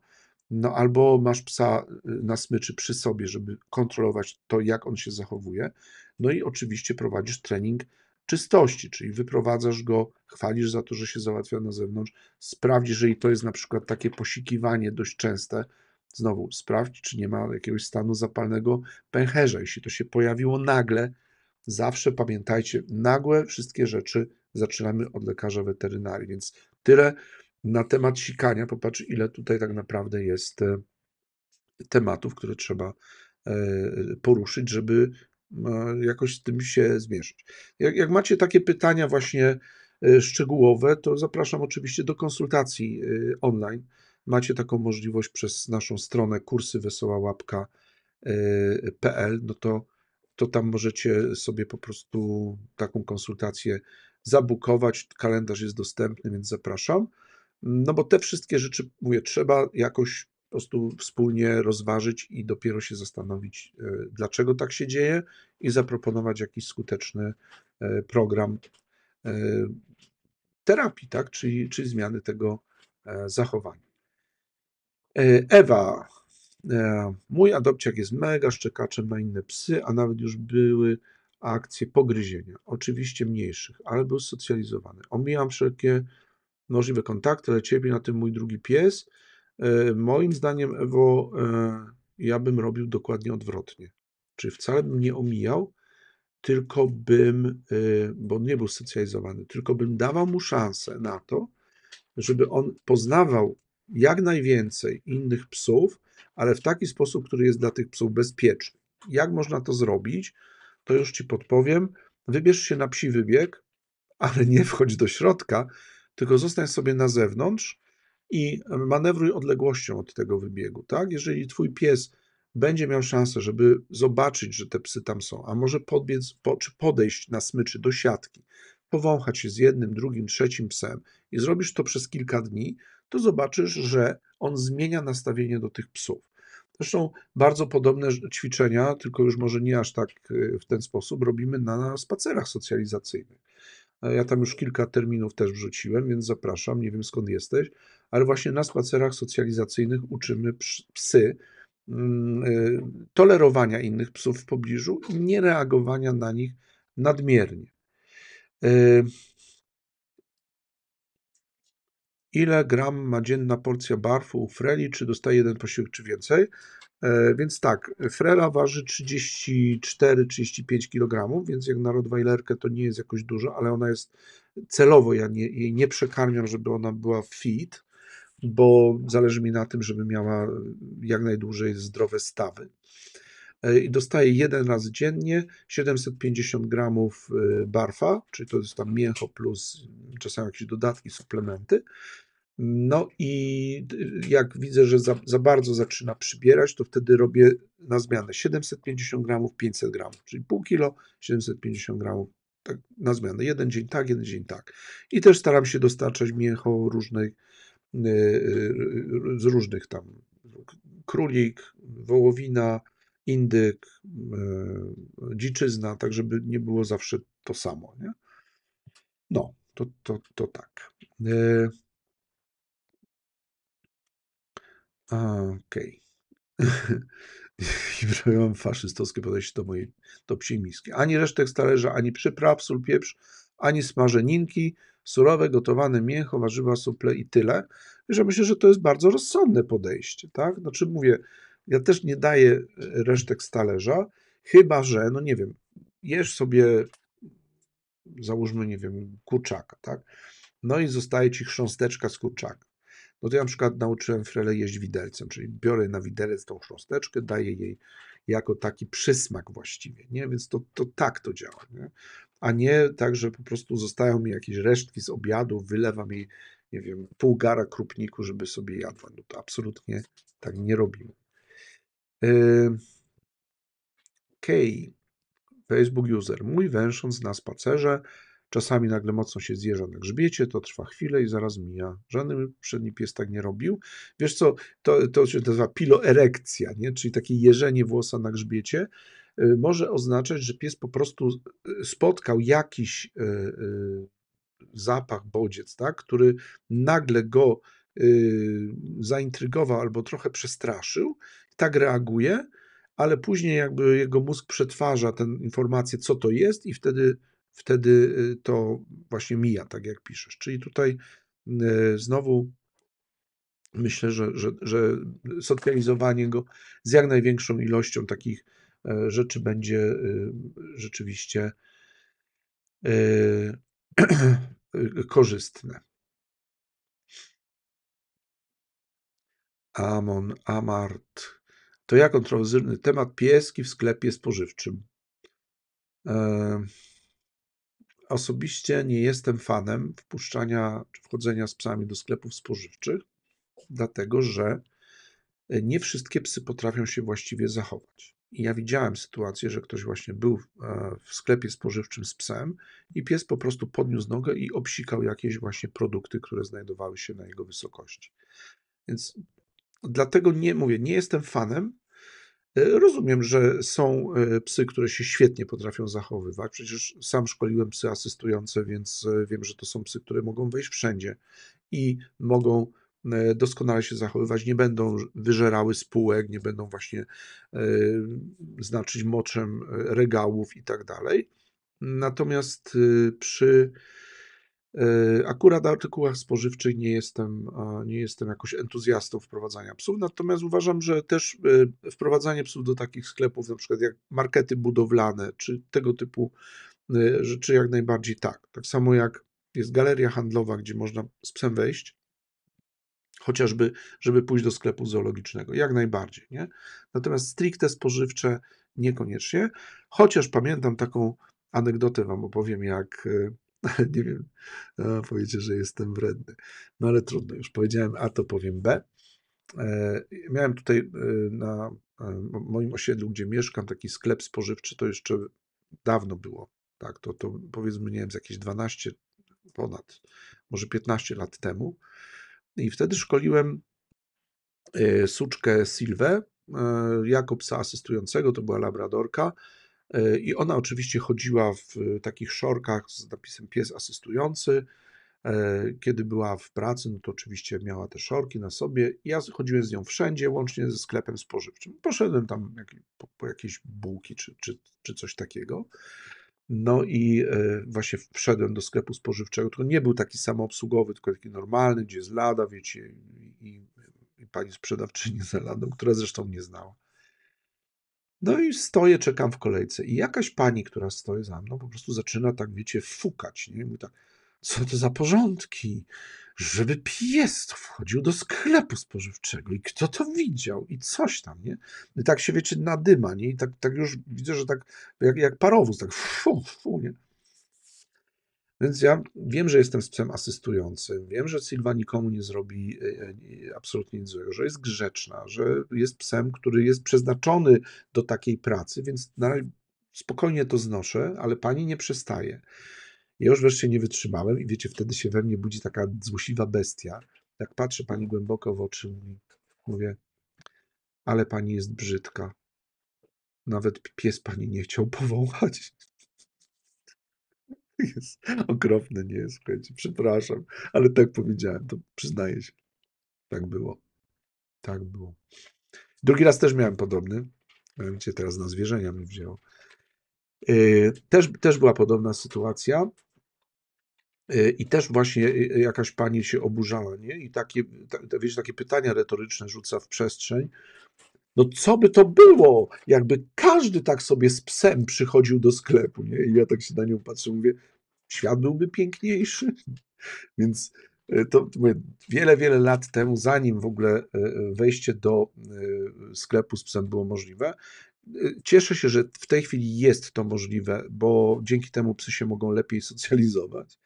no albo masz psa y, na smyczy przy sobie, żeby kontrolować to, jak on się zachowuje. No i oczywiście prowadzisz trening czystości, czyli wyprowadzasz go, chwalisz za to, że się załatwia na zewnątrz, sprawdzisz, jeżeli to jest na przykład takie posikiwanie dość częste, Znowu sprawdź, czy nie ma jakiegoś stanu zapalnego pęcherza. Jeśli to się pojawiło nagle, zawsze pamiętajcie, nagłe wszystkie rzeczy zaczynamy od lekarza weterynarii. Więc tyle na temat sikania. Popatrz, ile tutaj tak naprawdę jest e, tematów, które trzeba e, poruszyć, żeby e, jakoś z tym się zmierzyć. Jak, jak macie takie pytania właśnie szczegółowe, to zapraszam oczywiście do konsultacji online. Macie taką możliwość przez naszą stronę kursywesołałapka.pl, y, no to, to tam możecie sobie po prostu taką konsultację zabukować. Kalendarz jest dostępny, więc zapraszam. No bo te wszystkie rzeczy, mówię, trzeba jakoś po prostu wspólnie rozważyć i dopiero się zastanowić, y, dlaczego tak się dzieje i zaproponować jakiś skuteczny y, program terapii, tak, czyli, czyli zmiany tego e, zachowania. E, Ewa. E, mój adopciak jest mega szczekaczem na inne psy, a nawet już były akcje pogryzienia, oczywiście mniejszych, ale był socjalizowany. Omijam wszelkie możliwe kontakty, ale cierpi na tym mój drugi pies. E, moim zdaniem, Ewo, ja bym robił dokładnie odwrotnie. Czyli wcale bym nie omijał, tylko bym, bo nie był socjalizowany, tylko bym dawał mu szansę na to, żeby on poznawał jak najwięcej innych psów, ale w taki sposób, który jest dla tych psów bezpieczny. Jak można to zrobić, to już Ci podpowiem. Wybierz się na psi wybieg, ale nie wchodź do środka, tylko zostań sobie na zewnątrz i manewruj odległością od tego wybiegu. Tak? Jeżeli Twój pies będzie miał szansę, żeby zobaczyć, że te psy tam są, a może podbiec po, czy podejść na smyczy do siatki, powąchać się z jednym, drugim, trzecim psem i zrobisz to przez kilka dni, to zobaczysz, że on zmienia nastawienie do tych psów. Zresztą bardzo podobne ćwiczenia, tylko już może nie aż tak y, w ten sposób, robimy na spacerach socjalizacyjnych. E, ja tam już kilka terminów też wrzuciłem, więc zapraszam, nie wiem skąd jesteś, ale właśnie na spacerach socjalizacyjnych uczymy psy mm, y, tolerowania innych psów w pobliżu i nie reagowania na nich nadmiernie. E, ile gram ma dzienna porcja barfu u freli, czy dostaje jeden posiłek, czy więcej. E, więc tak, frela waży 34-35 kg, więc jak na Rottweilerkę to nie jest jakoś dużo, ale ona jest celowo, ja nie, jej nie przekarmiam, żeby ona była fit, bo zależy mi na tym, żeby miała jak najdłużej zdrowe stawy. E, i dostaje jeden raz dziennie 750 gramów e, barfa, czyli to jest tam mięcho plus czasami jakieś dodatki, suplementy. No i jak widzę, że za, za bardzo zaczyna przybierać, to wtedy robię na zmianę 750 gramów, 500 gramów, czyli pół kilo, 750 gramów, tak, na zmianę. Jeden dzień tak, jeden dzień tak. I też staram się dostarczać mięcho różnych, e, z różnych tam królik, wołowina, indyk, e, dziczyzna, tak żeby nie było zawsze to samo. Nie? No, to, to, to tak. E, okej. Okay. Wybrałem faszystowskie podejście do mojej, do psiej miski. Ani resztek z talerza, ani przypraw, sól, pieprz, ani smażeninki, surowe, gotowane mięcho, warzywa, suple i tyle. Że myślę, że to jest bardzo rozsądne podejście, tak? Znaczy mówię, ja też nie daję e, resztek z talerza, chyba że, no nie wiem, jesz sobie, załóżmy, nie wiem, kurczaka, tak? No i zostaje ci chrząsteczka z kurczaka. No to ja na przykład nauczyłem Frele jeść widelcem, czyli biorę na widelec tą chrząsteczkę, daję jej jako taki przysmak właściwie, nie? Więc to, to tak to działa, nie? A nie tak, że po prostu zostają mi jakieś resztki z obiadu, wylewam jej, nie wiem, pół gara krupniku, żeby sobie jadła. No to absolutnie tak nie robimy. Kei, Facebook user. Mój węsząc na spacerze, czasami nagle mocno się zjeżdża na grzbiecie, to trwa chwilę i zaraz mija. Żaden przedni pies tak nie robił. Wiesz co, to, to się nazywa piloerekcja, nie? czyli takie jeżenie włosa na grzbiecie y, może oznaczać, że pies po prostu y, spotkał jakiś y, zapach, bodziec, tak, który nagle go zaintrygował albo trochę przestraszył tak reaguje, ale później jakby jego mózg przetwarza tę informację, co to jest, i wtedy, wtedy y, to właśnie mija, tak jak piszesz. Czyli tutaj y, znowu myślę, że, że, że socjalizowanie go z jak największą ilością takich e, rzeczy będzie y, rzeczywiście korzystne. Amon, Amart, to ja kontrowersyjny temat pieski w sklepie spożywczym. E, osobiście nie jestem fanem wpuszczania czy wchodzenia z psami do sklepów spożywczych, dlatego że nie wszystkie psy potrafią się właściwie zachować. I ja widziałem sytuację, że ktoś właśnie był w e, sklepie spożywczym z psem i pies po prostu podniósł nogę i obsikał jakieś właśnie produkty, które znajdowały się na jego wysokości. Więc Dlatego nie mówię, nie jestem fanem. E, rozumiem, że są e, psy, które się świetnie potrafią zachowywać. Przecież sam szkoliłem psy asystujące, więc e, wiem, że to są psy, które mogą wejść wszędzie i mogą doskonale się zachowywać, nie będą wyżerały spółek, nie będą właśnie znaczyć moczem regałów i tak dalej. Natomiast przy Yy, akurat na artykułach spożywczych nie jestem, nie jestem jakoś entuzjastą wprowadzania psów, natomiast uważam, że też yy, wprowadzanie psów do takich sklepów, na przykład jak markety budowlane, czy tego typu yy, rzeczy, jak najbardziej tak. Tak samo jak jest galeria handlowa, gdzie można z psem wejść, chociażby, żeby pójść do sklepu zoologicznego, jak najbardziej. Nie? Natomiast stricte spożywcze niekoniecznie, chociaż pamiętam taką anegdotę Wam opowiem, jak nie wiem, no, powiecie, że jestem wredny. No ale trudno, już powiedziałem A, to powiem B. E, miałem tutaj e, na e, moim osiedlu, gdzie mieszkam, taki sklep spożywczy, to jeszcze dawno było. Tak, to, to powiedzmy, nie wiem, z jakieś 12 ponad, może 15 lat temu. I wtedy szkoliłem suczkę Silwę jako psa asystującego, to była labradorka. E, I ona oczywiście chodziła w e, takich szorkach z napisem pies asystujący. E, kiedy była w pracy, no to oczywiście miała te szorki na sobie. Ja chodziłem z nią wszędzie, łącznie ze sklepem spożywczym. Poszedłem tam po, po jakieś bułki czy, czy, czy coś takiego. No i właśnie wszedłem do sklepu spożywczego. To nie był taki samoobsługowy, tylko taki normalny, gdzie jest lada, wiecie, i, i, pani sprzedawczyni za ladą, która zresztą nie znała. No i stoję, czekam w kolejce i jakaś pani, która stoi za mną, po prostu zaczyna tak, wiecie, fukać, nie? Mówi tak, co to za porządki, żeby pies wchodził do sklepu spożywczego i kto to widział i coś tam, nie? I tak się, wiecie, nadyma, nie? I tak, tak już widzę, że tak jak, jak parowóz, tak fu, fu, nie? Więc ja wiem, że jestem psem asystującym, wiem, że Silva nikomu nie zrobi e, e, absolutnie nic złego, że jest grzeczna, że jest psem, który jest przeznaczony do takiej pracy, więc na razie spokojnie to znoszę, ale pani nie przestaje. Ja już wreszcie nie wytrzymałem i wiecie, wtedy się we mnie budzi taka złośliwa bestia. Jak patrzę pani głęboko w oczy, mówię, ale pani jest brzydka. Nawet pies pani nie chciał powołać. Jest okropny, nie jest, słuchajcie, przepraszam, ale tak powiedziałem, to przyznaję się. Tak było. Tak było. Drugi raz też miałem podobny. Mianowicie teraz na zwierzenia mi wzięło. E, też, też była podobna sytuacja. E, I też właśnie e, jakaś pani się oburzała, nie? I takie, wiecie, takie pytania retoryczne rzuca w przestrzeń, no co by to było, jakby każdy tak sobie z psem przychodził do sklepu, nie? I ja tak się na nią patrzę, mówię, świat byłby piękniejszy. Więc e, to, mówię, wiele, wiele lat temu, zanim w ogóle e, e, wejście do sklepu z psem było możliwe, Cieszę się, że w tej chwili jest to możliwe, bo dzięki temu psy się mogą lepiej socjalizować.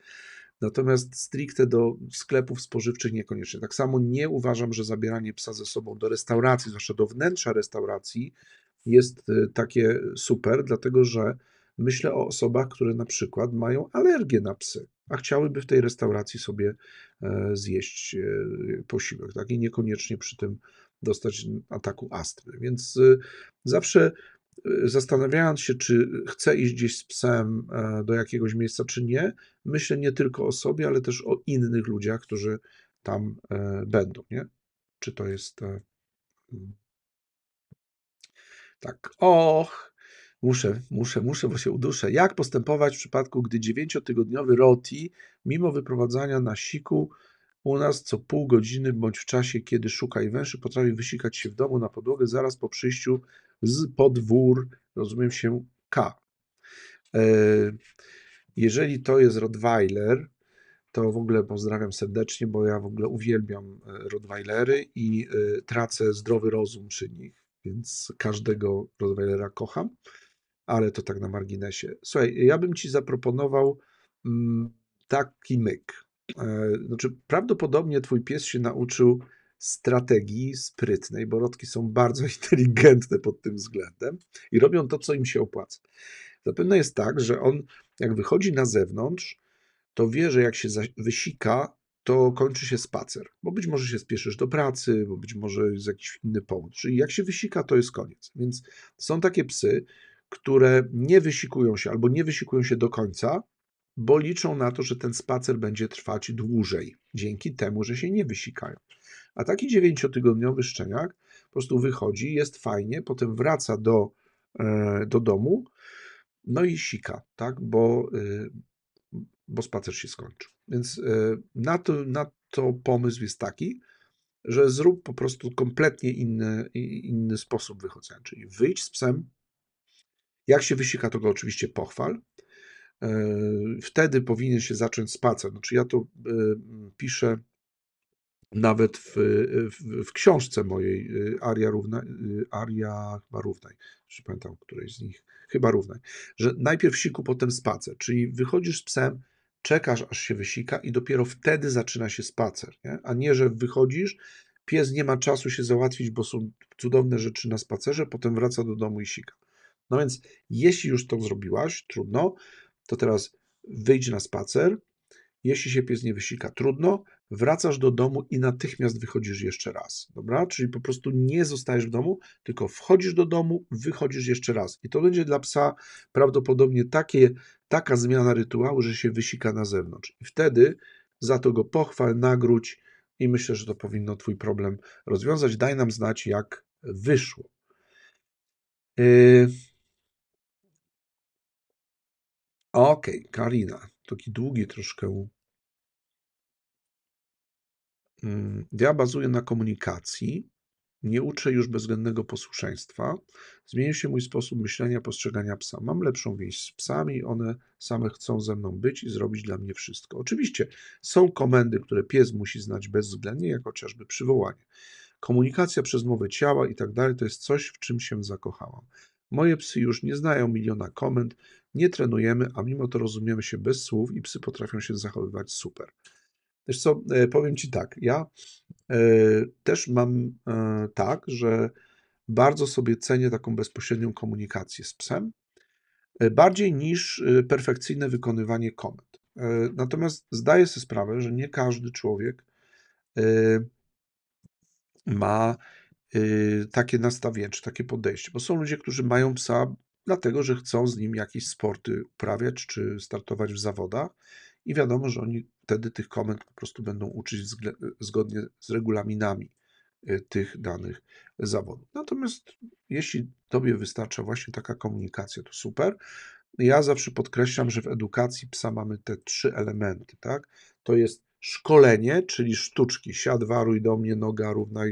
Natomiast stricte do sklepów spożywczych niekoniecznie. Tak samo nie uważam, że zabieranie psa ze sobą do restauracji, zwłaszcza do wnętrza restauracji, jest y, takie super, dlatego że myślę o osobach, które na przykład mają alergię na psy, a chciałyby w tej restauracji sobie e, zjeść e, posiłek, tak? I niekoniecznie przy tym dostać ataku astmy. Więc y, zawsze E, zastanawiając się, czy chcę iść gdzieś z psem e, do jakiegoś miejsca, czy nie, myślę nie tylko o sobie, ale też o innych ludziach, którzy tam e, będą, nie? Czy to jest. Mm. Tak, och, muszę, muszę, muszę, bo się uduszę. Jak postępować w przypadku, gdy dziewięciotygodniowy Roti, mimo wyprowadzania na siku, u nas co pół godziny bądź w czasie, kiedy szuka i węszy, potrafi wysikać się w domu na podłogę zaraz po przyjściu z podwór, rozumiem się, K. E, jeżeli to jest Rottweiler, to w ogóle pozdrawiam serdecznie, bo ja w ogóle uwielbiam e, Rottweilery i e, tracę zdrowy rozum przy nich, więc każdego Rottweilera kocham, ale to tak na marginesie. Słuchaj, ja bym ci zaproponował mm, taki myk. Znaczy, prawdopodobnie twój pies się nauczył strategii sprytnej, bo rodki są bardzo inteligentne pod tym względem i robią to, co im się opłaca. Zapewne jest tak, że on, jak wychodzi na zewnątrz, to wie, że jak się wysika, to kończy się spacer, bo być może się spieszysz do pracy, bo być może jest jakiś inny powód. Czyli jak się wysika, to jest koniec. Więc są takie psy, które nie wysikują się albo nie wysikują się do końca, bo liczą na to, że ten spacer będzie trwać dłużej, dzięki temu, że się nie wysikają. A taki dziewięciotygodniowy szczeniak po prostu wychodzi, jest fajnie, potem wraca do, e, do domu, no i sika, tak, bo, e, bo spacer się skończył. Więc e, na to, na to pomysł jest taki, że zrób po prostu kompletnie inny, inny sposób wychodzenia, czyli wyjdź z psem, jak się wysika, to go oczywiście pochwal, wtedy powinien się zacząć spacer. Znaczy ja to piszę nawet w, w, w, książce mojej y, Aria, równa, y, Aria chyba Równaj, czy pamiętam którejś z nich, chyba Równaj, że najpierw siku, potem spacer, czyli wychodzisz z psem, czekasz aż się wysika i dopiero wtedy zaczyna się spacer, nie? a nie, że wychodzisz, pies nie ma czasu się załatwić, bo są cudowne rzeczy na spacerze, potem wraca do domu i sika. No więc jeśli już to zrobiłaś, trudno, to teraz wyjdź na spacer, jeśli się pies nie wysika, trudno, wracasz do domu i natychmiast wychodzisz jeszcze raz, dobra? Czyli po prostu nie zostajesz w domu, tylko wchodzisz do domu, wychodzisz jeszcze raz. I to będzie dla psa prawdopodobnie takie, taka zmiana rytuału, że się wysika na zewnątrz. I wtedy za to go pochwal, nagródź i myślę, że to powinno Twój problem rozwiązać. Daj nam znać, jak wyszło. Yy... Okej, okay, Karina taki długi troszkę. Mm, ja bazuję na komunikacji. Nie uczę już bezwzględnego posłuszeństwa. Zmienił się mój sposób myślenia, postrzegania psa. Mam lepszą więź z psami, one same chcą ze mną być i zrobić dla mnie wszystko. Oczywiście są komendy, które pies musi znać bezwzględnie, jak chociażby przywołanie. Komunikacja przez mowę ciała i tak dalej to jest coś, w czym się zakochałam. Moje psy już nie znają miliona komend, nie trenujemy, a mimo to rozumiemy się bez słów i psy potrafią się zachowywać super. Wiesz co, e, powiem Ci tak, ja e, też mam e, tak, że bardzo sobie cenię taką bezpośrednią komunikację z psem, bardziej niż perfekcyjne wykonywanie komend. Natomiast zdaję sobie sprawę, że nie każdy człowiek ma takie nastawienie, czy takie podejście, bo są ludzie, którzy mają psa dlatego że chcą z nim jakieś sporty uprawiać czy startować w zawodach. I wiadomo, że oni wtedy tych komend po prostu będą uczyć zgodnie z regulaminami y, tych danych zawodów. Natomiast jeśli Tobie wystarcza właśnie taka komunikacja, to super. Ja zawsze podkreślam, że w edukacji psa mamy te trzy elementy, tak? To jest szkolenie, czyli sztuczki, siad, waruj do mnie, noga, równa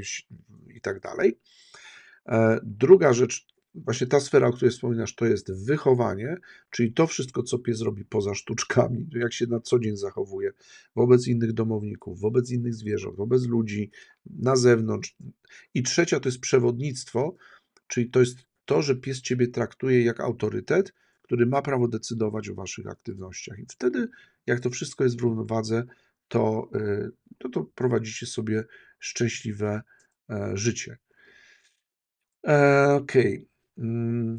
i tak dalej. E, druga rzecz właśnie ta sfera, o której wspominasz, to jest wychowanie, czyli to wszystko, co pies robi poza sztuczkami, jak się na co dzień zachowuje wobec innych domowników, wobec innych zwierząt, wobec ludzi, na zewnątrz. I trzecia to jest przewodnictwo, czyli to jest to, że pies ciebie traktuje jak autorytet, który ma prawo decydować o waszych aktywnościach. I wtedy, jak to wszystko jest w równowadze, to, y, to, to prowadzicie sobie szczęśliwe e, życie. E, okej. Okay. Mm,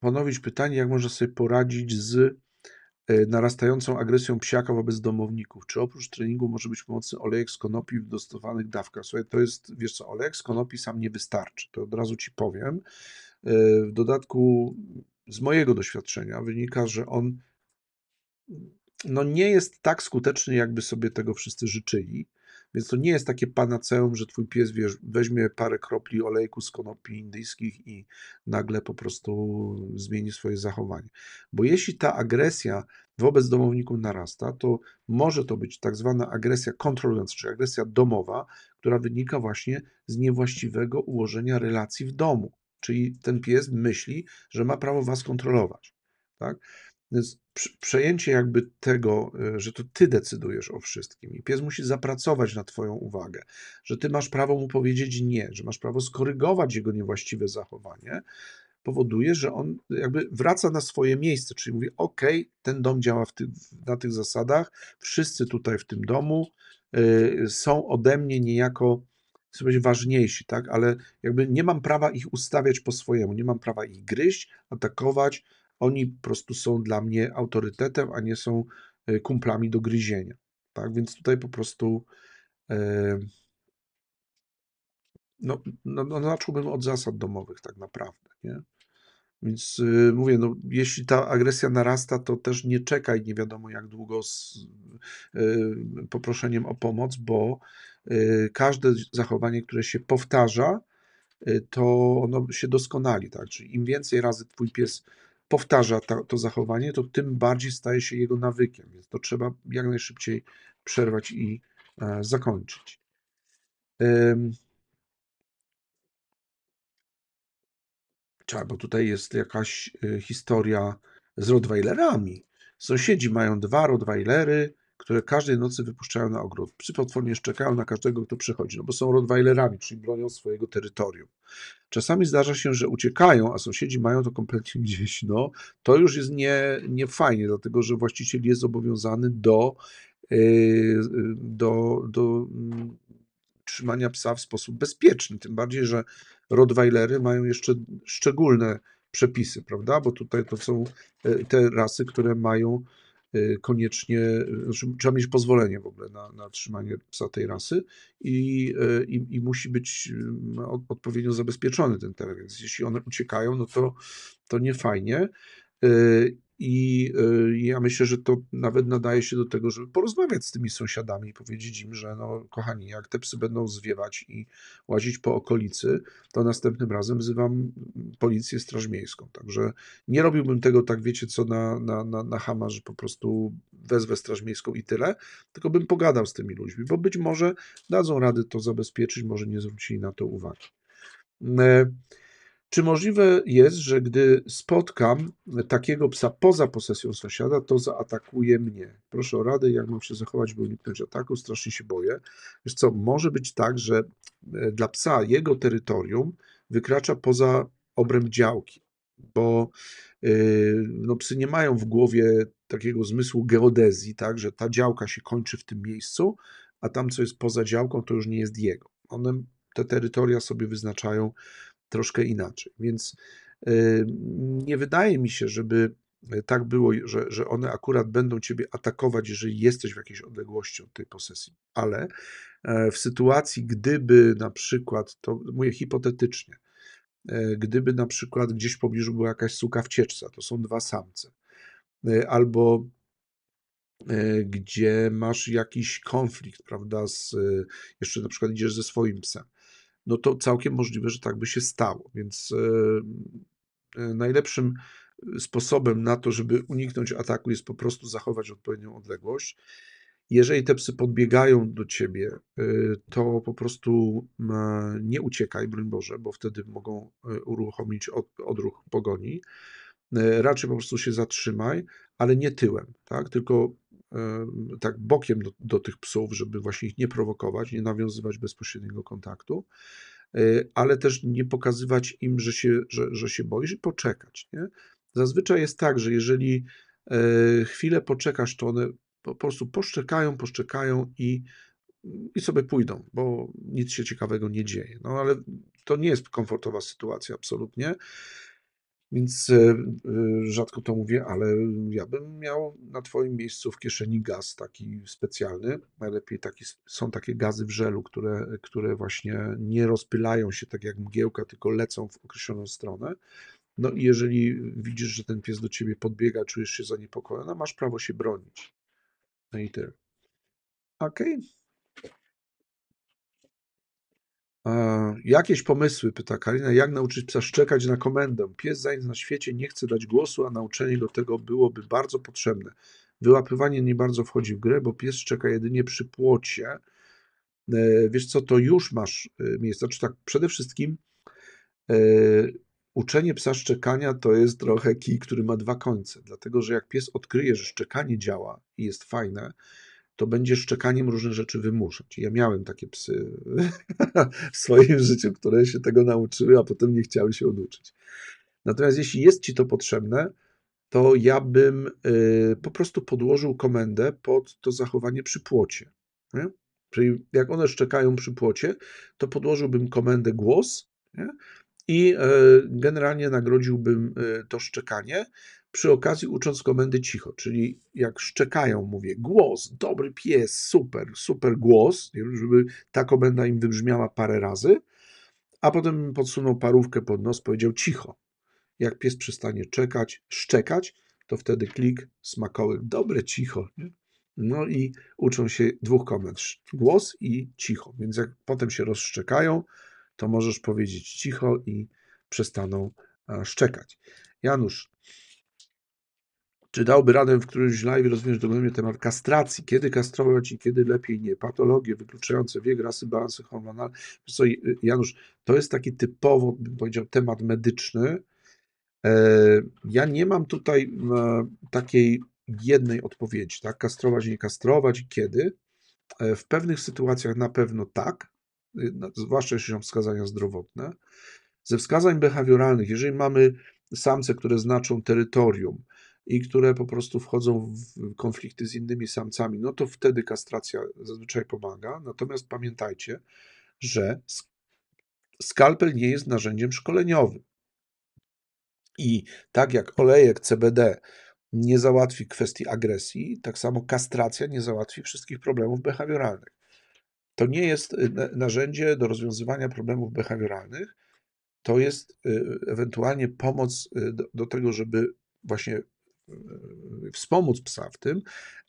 ponowić pytanie, jak można sobie poradzić z e, narastającą agresją psiaka wobec domowników. Czy oprócz treningu może być pomocny olejek z konopi w dostosowanych dawkach? Słuchaj, to jest, wiesz co, olejek z konopi sam nie wystarczy, to od razu Ci powiem. E, w dodatku z mojego doświadczenia wynika, że on no nie jest tak skuteczny, jakby sobie tego wszyscy życzyli. Więc to nie jest takie panaceum, że twój pies wiesz, weźmie parę kropli olejku z konopi indyjskich i nagle po prostu zmieni swoje zachowanie. Bo jeśli ta agresja wobec domowników narasta, to może to być tak zwana agresja kontrolująca, czy agresja domowa, która wynika właśnie z niewłaściwego ułożenia relacji w domu. Czyli ten pies myśli, że ma prawo was kontrolować. Tak? Więc przejęcie jakby tego, y, że to ty decydujesz o wszystkim i pies musi zapracować na twoją uwagę, że ty masz prawo mu powiedzieć nie, że masz prawo skorygować jego niewłaściwe zachowanie, powoduje, że on jakby wraca na swoje miejsce, czyli mówi: OK, ten dom działa ty, na tych zasadach, wszyscy tutaj w tym domu y, są ode mnie niejako sobie ważniejsi, tak? Ale jakby nie mam prawa ich ustawiać po swojemu, nie mam prawa ich gryźć, atakować, oni po prostu są dla mnie autorytetem, a nie są e, kumplami do gryzienia. Tak więc tutaj po prostu e, no, no, no zacząłbym od zasad domowych tak naprawdę, nie? Więc e, mówię, no, jeśli ta agresja narasta, to też nie czekaj nie wiadomo jak długo z poproszeniem o pomoc, bo każde zachowanie, które się powtarza, to ono się doskonali, tak? Czyli im więcej razy twój pies powtarza to zachowanie, to tym bardziej staje się jego nawykiem, więc to trzeba jak najszybciej przerwać i e, zakończyć. Ym. Cza, bo tutaj jest jakaś e, historia z Rottweilerami. Sąsiedzi mają dwa Rottweilery, które każdej nocy wypuszczają na ogród. Psy potwornie szczekają na każdego, kto przechodzi, no bo są rottweilerami, czyli bronią swojego terytorium. Czasami zdarza się, że uciekają, a sąsiedzi mają to kompletnie gdzieś. No, to już jest nie, nie fajnie, dlatego że właściciel jest zobowiązany do, yy, do, do yy, trzymania psa w sposób bezpieczny. Tym bardziej, że rottweilery mają jeszcze szczególne przepisy, prawda? Bo tutaj to są e, te rasy, które mają Y, koniecznie, znaczy trzeba mieć pozwolenie w ogóle na, na trzymanie psa tej rasy i, y, i, i musi być y, odpowiednio zabezpieczony ten teren, więc jeśli one uciekają, no to, to nie fajnie. I y, ja myślę, że to nawet nadaje się do tego, żeby porozmawiać z tymi sąsiadami i powiedzieć im, że no kochani, jak te psy będą zwiewać i łazić po okolicy, to następnym razem wzywam policję straż miejską. Także nie robiłbym tego tak, wiecie co, na, na, na, na hama, że po prostu wezwę straż miejską i tyle, tylko bym pogadał z tymi ludźmi, bo być może dadzą rady to zabezpieczyć, może nie zwrócili na to uwagi. E, czy możliwe jest, że gdy spotkam takiego psa poza posesją sąsiada, to zaatakuje mnie? Proszę o radę, jak mam się zachować, by uniknąć ataku. Strasznie się boję. Wiesz co, może być tak, że e, dla psa jego terytorium wykracza poza obręb działki, bo e, no, psy nie mają w głowie takiego zmysłu geodezji, tak, że ta działka się kończy w tym miejscu, a tam, co jest poza działką, to już nie jest jego. One te terytoria sobie wyznaczają troszkę inaczej. Więc y, nie wydaje mi się, żeby y, tak było, że, że one akurat będą ciebie atakować, jeżeli jesteś w jakiejś odległości od tej posesji. Ale e, w sytuacji, gdyby na przykład, to mówię hipotetycznie, e, gdyby na przykład gdzieś w pobliżu była jakaś suka wcieczca, to są dwa samce, e, albo gdzie masz jakiś konflikt, prawda, z, jeszcze na przykład idziesz ze swoim psem, no to całkiem możliwe, że tak by się stało. Więc e, e, najlepszym e, sposobem na to, żeby uniknąć ataku, jest po prostu zachować odpowiednią odległość. Jeżeli te psy podbiegają do ciebie, to po prostu nie uciekaj, broń Boże, bo wtedy mogą uruchomić odruch pogoni. Raczej po prostu się zatrzymaj, ale nie tyłem, tak? tylko tak bokiem do, do tych psów, żeby właśnie ich nie prowokować, nie nawiązywać bezpośredniego kontaktu, e, ale też nie pokazywać im, że się, że, że się boisz i poczekać. Nie? Zazwyczaj jest tak, że jeżeli e, chwilę poczekasz, to one po prostu poszczekają, poszczekają i, i sobie pójdą, bo nic się ciekawego nie dzieje. No ale to nie jest komfortowa sytuacja, absolutnie. Więc e, e, rzadko to mówię, ale ja bym miał na Twoim miejscu w kieszeni gaz taki specjalny. Najlepiej taki, są takie gazy w żelu, które, które właśnie nie rozpylają się tak jak mgiełka, tylko lecą w określoną stronę. No i jeżeli widzisz, że ten pies do ciebie podbiega, czujesz się zaniepokojona, masz prawo się bronić. No i tyle. Okej. Okay. Jakieś pomysły, pyta Karina, jak nauczyć psa szczekać na komendę? Pies zajęć na świecie nie chce dać głosu, a nauczenie do tego byłoby bardzo potrzebne. Wyłapywanie nie bardzo wchodzi w grę, bo pies szczeka jedynie przy płocie. E, wiesz co, to już masz e, miejsce. Czy znaczy tak, przede wszystkim e, uczenie psa szczekania to jest trochę kij, który ma dwa końce, dlatego że jak pies odkryje, że szczekanie działa i jest fajne, to będzie szczekaniem różne rzeczy wymuszać. Ja miałem takie psy w swoim życiu, które się tego nauczyły, a potem nie chciały się oduczyć. Natomiast jeśli jest ci to potrzebne, to ja bym y, po prostu podłożył komendę pod to zachowanie przy płocie. Czyli jak one szczekają przy płocie, to podłożyłbym komendę głos i y, generalnie nagrodziłbym y, to szczekanie przy okazji ucząc komendy cicho, czyli jak szczekają, mówię głos, dobry pies, super, super głos, żeby ta komenda im wybrzmiała parę razy, a potem podsunął parówkę pod nos, powiedział cicho. Jak pies przestanie czekać, szczekać, to wtedy klik, smakołyk, dobre, cicho. Nie? No i uczą się dwóch komend, głos i cicho. Więc jak potem się rozszczekają, to możesz powiedzieć cicho i przestaną szczekać. Janusz, czy dałby radę w którymś live rozwiązać dogłębnie temat kastracji? Kiedy kastrować i kiedy lepiej nie? Patologie wykluczające wiek, rasy, balansy hormonalne. Co, y, Janusz, to jest taki typowo, bym powiedział, temat medyczny. E, ja nie mam tutaj takiej jednej odpowiedzi, tak? Kastrować, nie kastrować kiedy. E, w pewnych sytuacjach na pewno tak, y, zwłaszcza jeśli są wskazania zdrowotne. Ze wskazań behawioralnych, jeżeli mamy samce, które znaczą terytorium, i które po prostu wchodzą w konflikty z innymi samcami, no to wtedy kastracja zazwyczaj pomaga. Natomiast pamiętajcie, że skalpel nie jest narzędziem szkoleniowym. I tak jak olejek CBD nie załatwi kwestii agresji, tak samo kastracja nie załatwi wszystkich problemów behawioralnych. To nie jest y, narzędzie do rozwiązywania problemów behawioralnych, to jest y, ewentualnie pomoc y, do, tego, żeby właśnie E, wspomóc psa w tym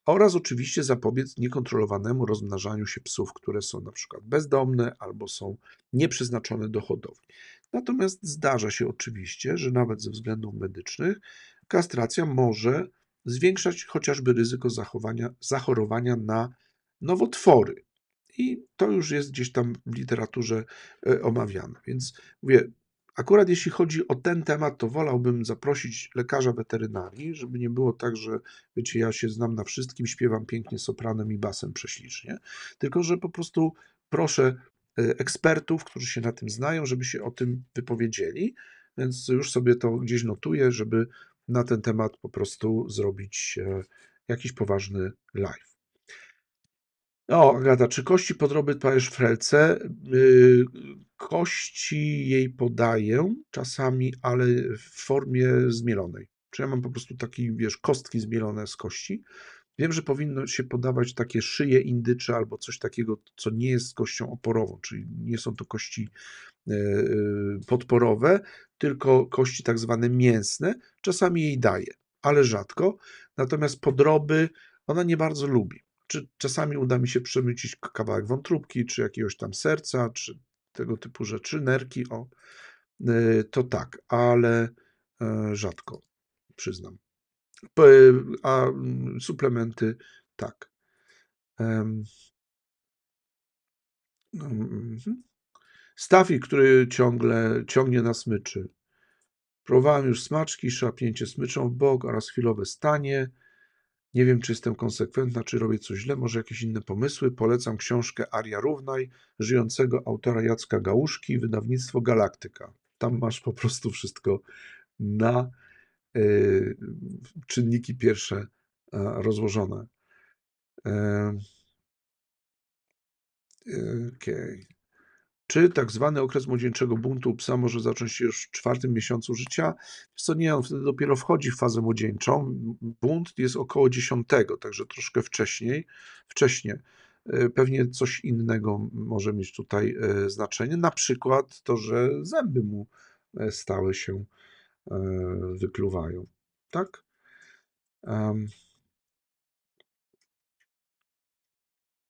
oraz oczywiście zapobiec niekontrolowanemu rozmnażaniu się psów, które są na przykład bezdomne albo są nieprzeznaczone do hodowli. Natomiast zdarza się oczywiście, że nawet ze względów medycznych kastracja może zwiększać chociażby ryzyko zachorowania na nowotwory. I to już jest gdzieś tam w literaturze e, omawiane. Więc mówię, Akurat jeśli chodzi o ten temat, to wolałbym zaprosić lekarza weterynarii, żeby nie było tak, że wiecie, ja się znam na wszystkim, śpiewam pięknie sopranem i basem prześlicznie, tylko że po prostu proszę e, ekspertów, którzy się na tym znają, żeby się o tym wypowiedzieli, więc już sobie to gdzieś notuję, żeby na ten temat po prostu zrobić e, jakiś poważny live. O, Agata, czy kości podroby pajesz frelce? Yy, kości jej podaję czasami, ale w formie zmielonej. Czy ja mam po prostu takie, wiesz, kostki zmielone z kości? Wiem, że powinno się podawać takie szyje indycze albo coś takiego, co nie jest kością oporową, czyli nie są to kości e, e, podporowe, tylko kości tak zwane mięsne. Czasami jej daje, ale rzadko. Natomiast podroby ona nie bardzo lubi czy czasami uda mi się przemycić kawałek wątróbki, czy jakiegoś tam serca, czy tego typu rzeczy, nerki, o, e, to tak, ale e, rzadko, przyznam. A suplementy, tak. No, mhm. Stafi, który ciągle ciągnie na smyczy. Próbowałem już smaczki, szapnięcie smyczą w bok oraz chwilowe stanie. Nie wiem, czy jestem konsekwentna, czy robię coś źle, może jakieś inne pomysły. Polecam książkę Aria Równaj, żyjącego autora Jacka Gałuszki, wydawnictwo Galaktyka. Tam masz po prostu wszystko na e, czynniki pierwsze e, rozłożone. E, okej. okay. Czy tak zwany okres młodzieńczego buntu psa może zacząć się już w czwartym miesiącu życia? Co nie, on wtedy dopiero wchodzi w fazę młodzieńczą. Bunt jest około dziesiątego, także troszkę wcześniej. Wcześniej. E, pewnie coś innego może mieć tutaj e, znaczenie, na przykład to, że zęby mu e, stałe się wykluwają. Tak?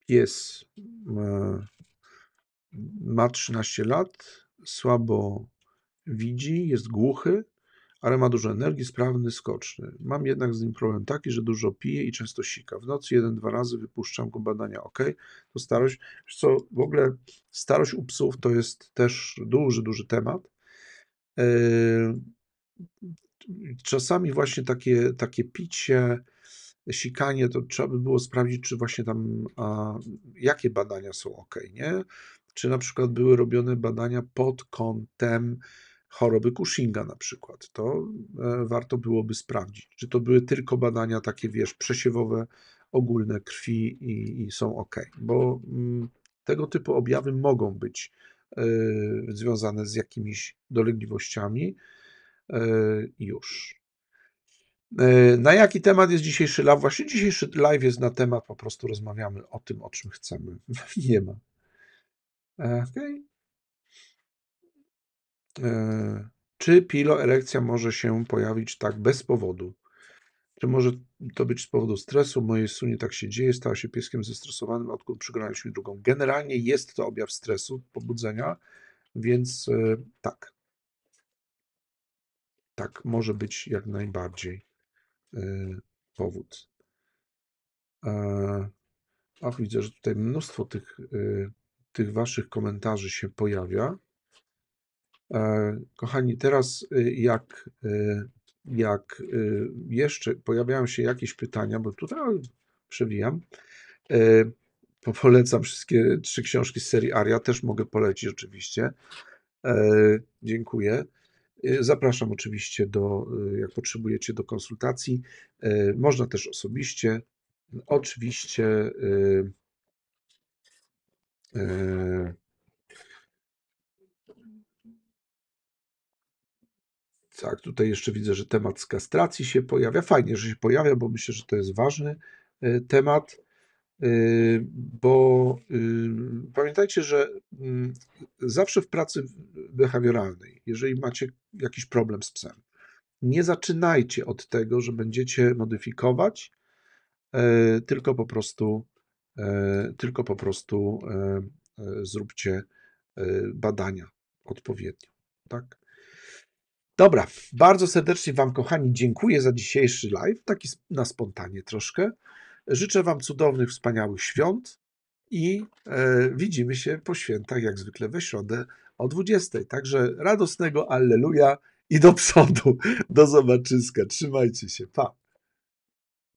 Pies ma 13 lat, słabo widzi, jest głuchy, ale ma dużo energii, sprawny, skoczny. Mam jednak z nim problem taki, że dużo pije i często sika. W nocy jeden, dwa razy wypuszczam go badania. Ok, to starość. co w ogóle starość u psów to jest też duży, duży temat. Yy, czasami właśnie takie, takie picie, sikanie, to trzeba by było sprawdzić, czy właśnie tam, a, jakie badania są ok, nie? czy na przykład były robione badania pod kątem choroby Cushinga na przykład. To e, warto byłoby sprawdzić, czy to były tylko badania takie, wiesz, przesiewowe, ogólne krwi i, i są ok, bo mm, tego typu objawy mogą być y, związane z jakimiś dolegliwościami y, już. na jaki temat jest dzisiejszy live? Właśnie dzisiejszy live jest na temat, po prostu rozmawiamy o tym, o czym chcemy. Nie ma E, okay. E, czy piloerekcja może się pojawić tak bez powodu? Czy może to być z powodu stresu? Moje sunie tak się dzieje, stała się pieskiem zestresowanym, odkąd przegrałeś drugą. Generalnie jest to objaw stresu, pobudzenia, więc e, tak. Tak, może być jak najbardziej powód. Ach, widzę, że tutaj mnóstwo tych tych Waszych komentarzy się pojawia. E, kochani, teraz y, jak, y, jak y, jeszcze pojawiają się jakieś pytania, bo tutaj przewijam, polecam wszystkie trzy książki z serii Aria, też mogę polecić oczywiście. E, dziękuję. Zapraszam oczywiście do, jak potrzebujecie, do konsultacji. E, można też osobiście. Oczywiście Yy, tak, tutaj jeszcze widzę, że temat z kastracji się pojawia. Fajnie, że się pojawia, bo myślę, że to jest ważny y, temat, y, bo y, pamiętajcie, że mm, zawsze w pracy behawioralnej, jeżeli macie jakiś problem z psem, nie zaczynajcie od tego, że będziecie modyfikować, e, tylko po prostu E, tylko po prostu e, e, zróbcie badania odpowiednio. Tak? Dobra, bardzo serdecznie Wam, kochani, dziękuję za dzisiejszy live, taki na spontanie troszkę. Życzę Wam cudownych, wspaniałych świąt i e, widzimy się po świętach, jak zwykle we środę o 20. Także radosnego Alleluja i do przodu. Do zobaczyska. Trzymajcie się. Pa.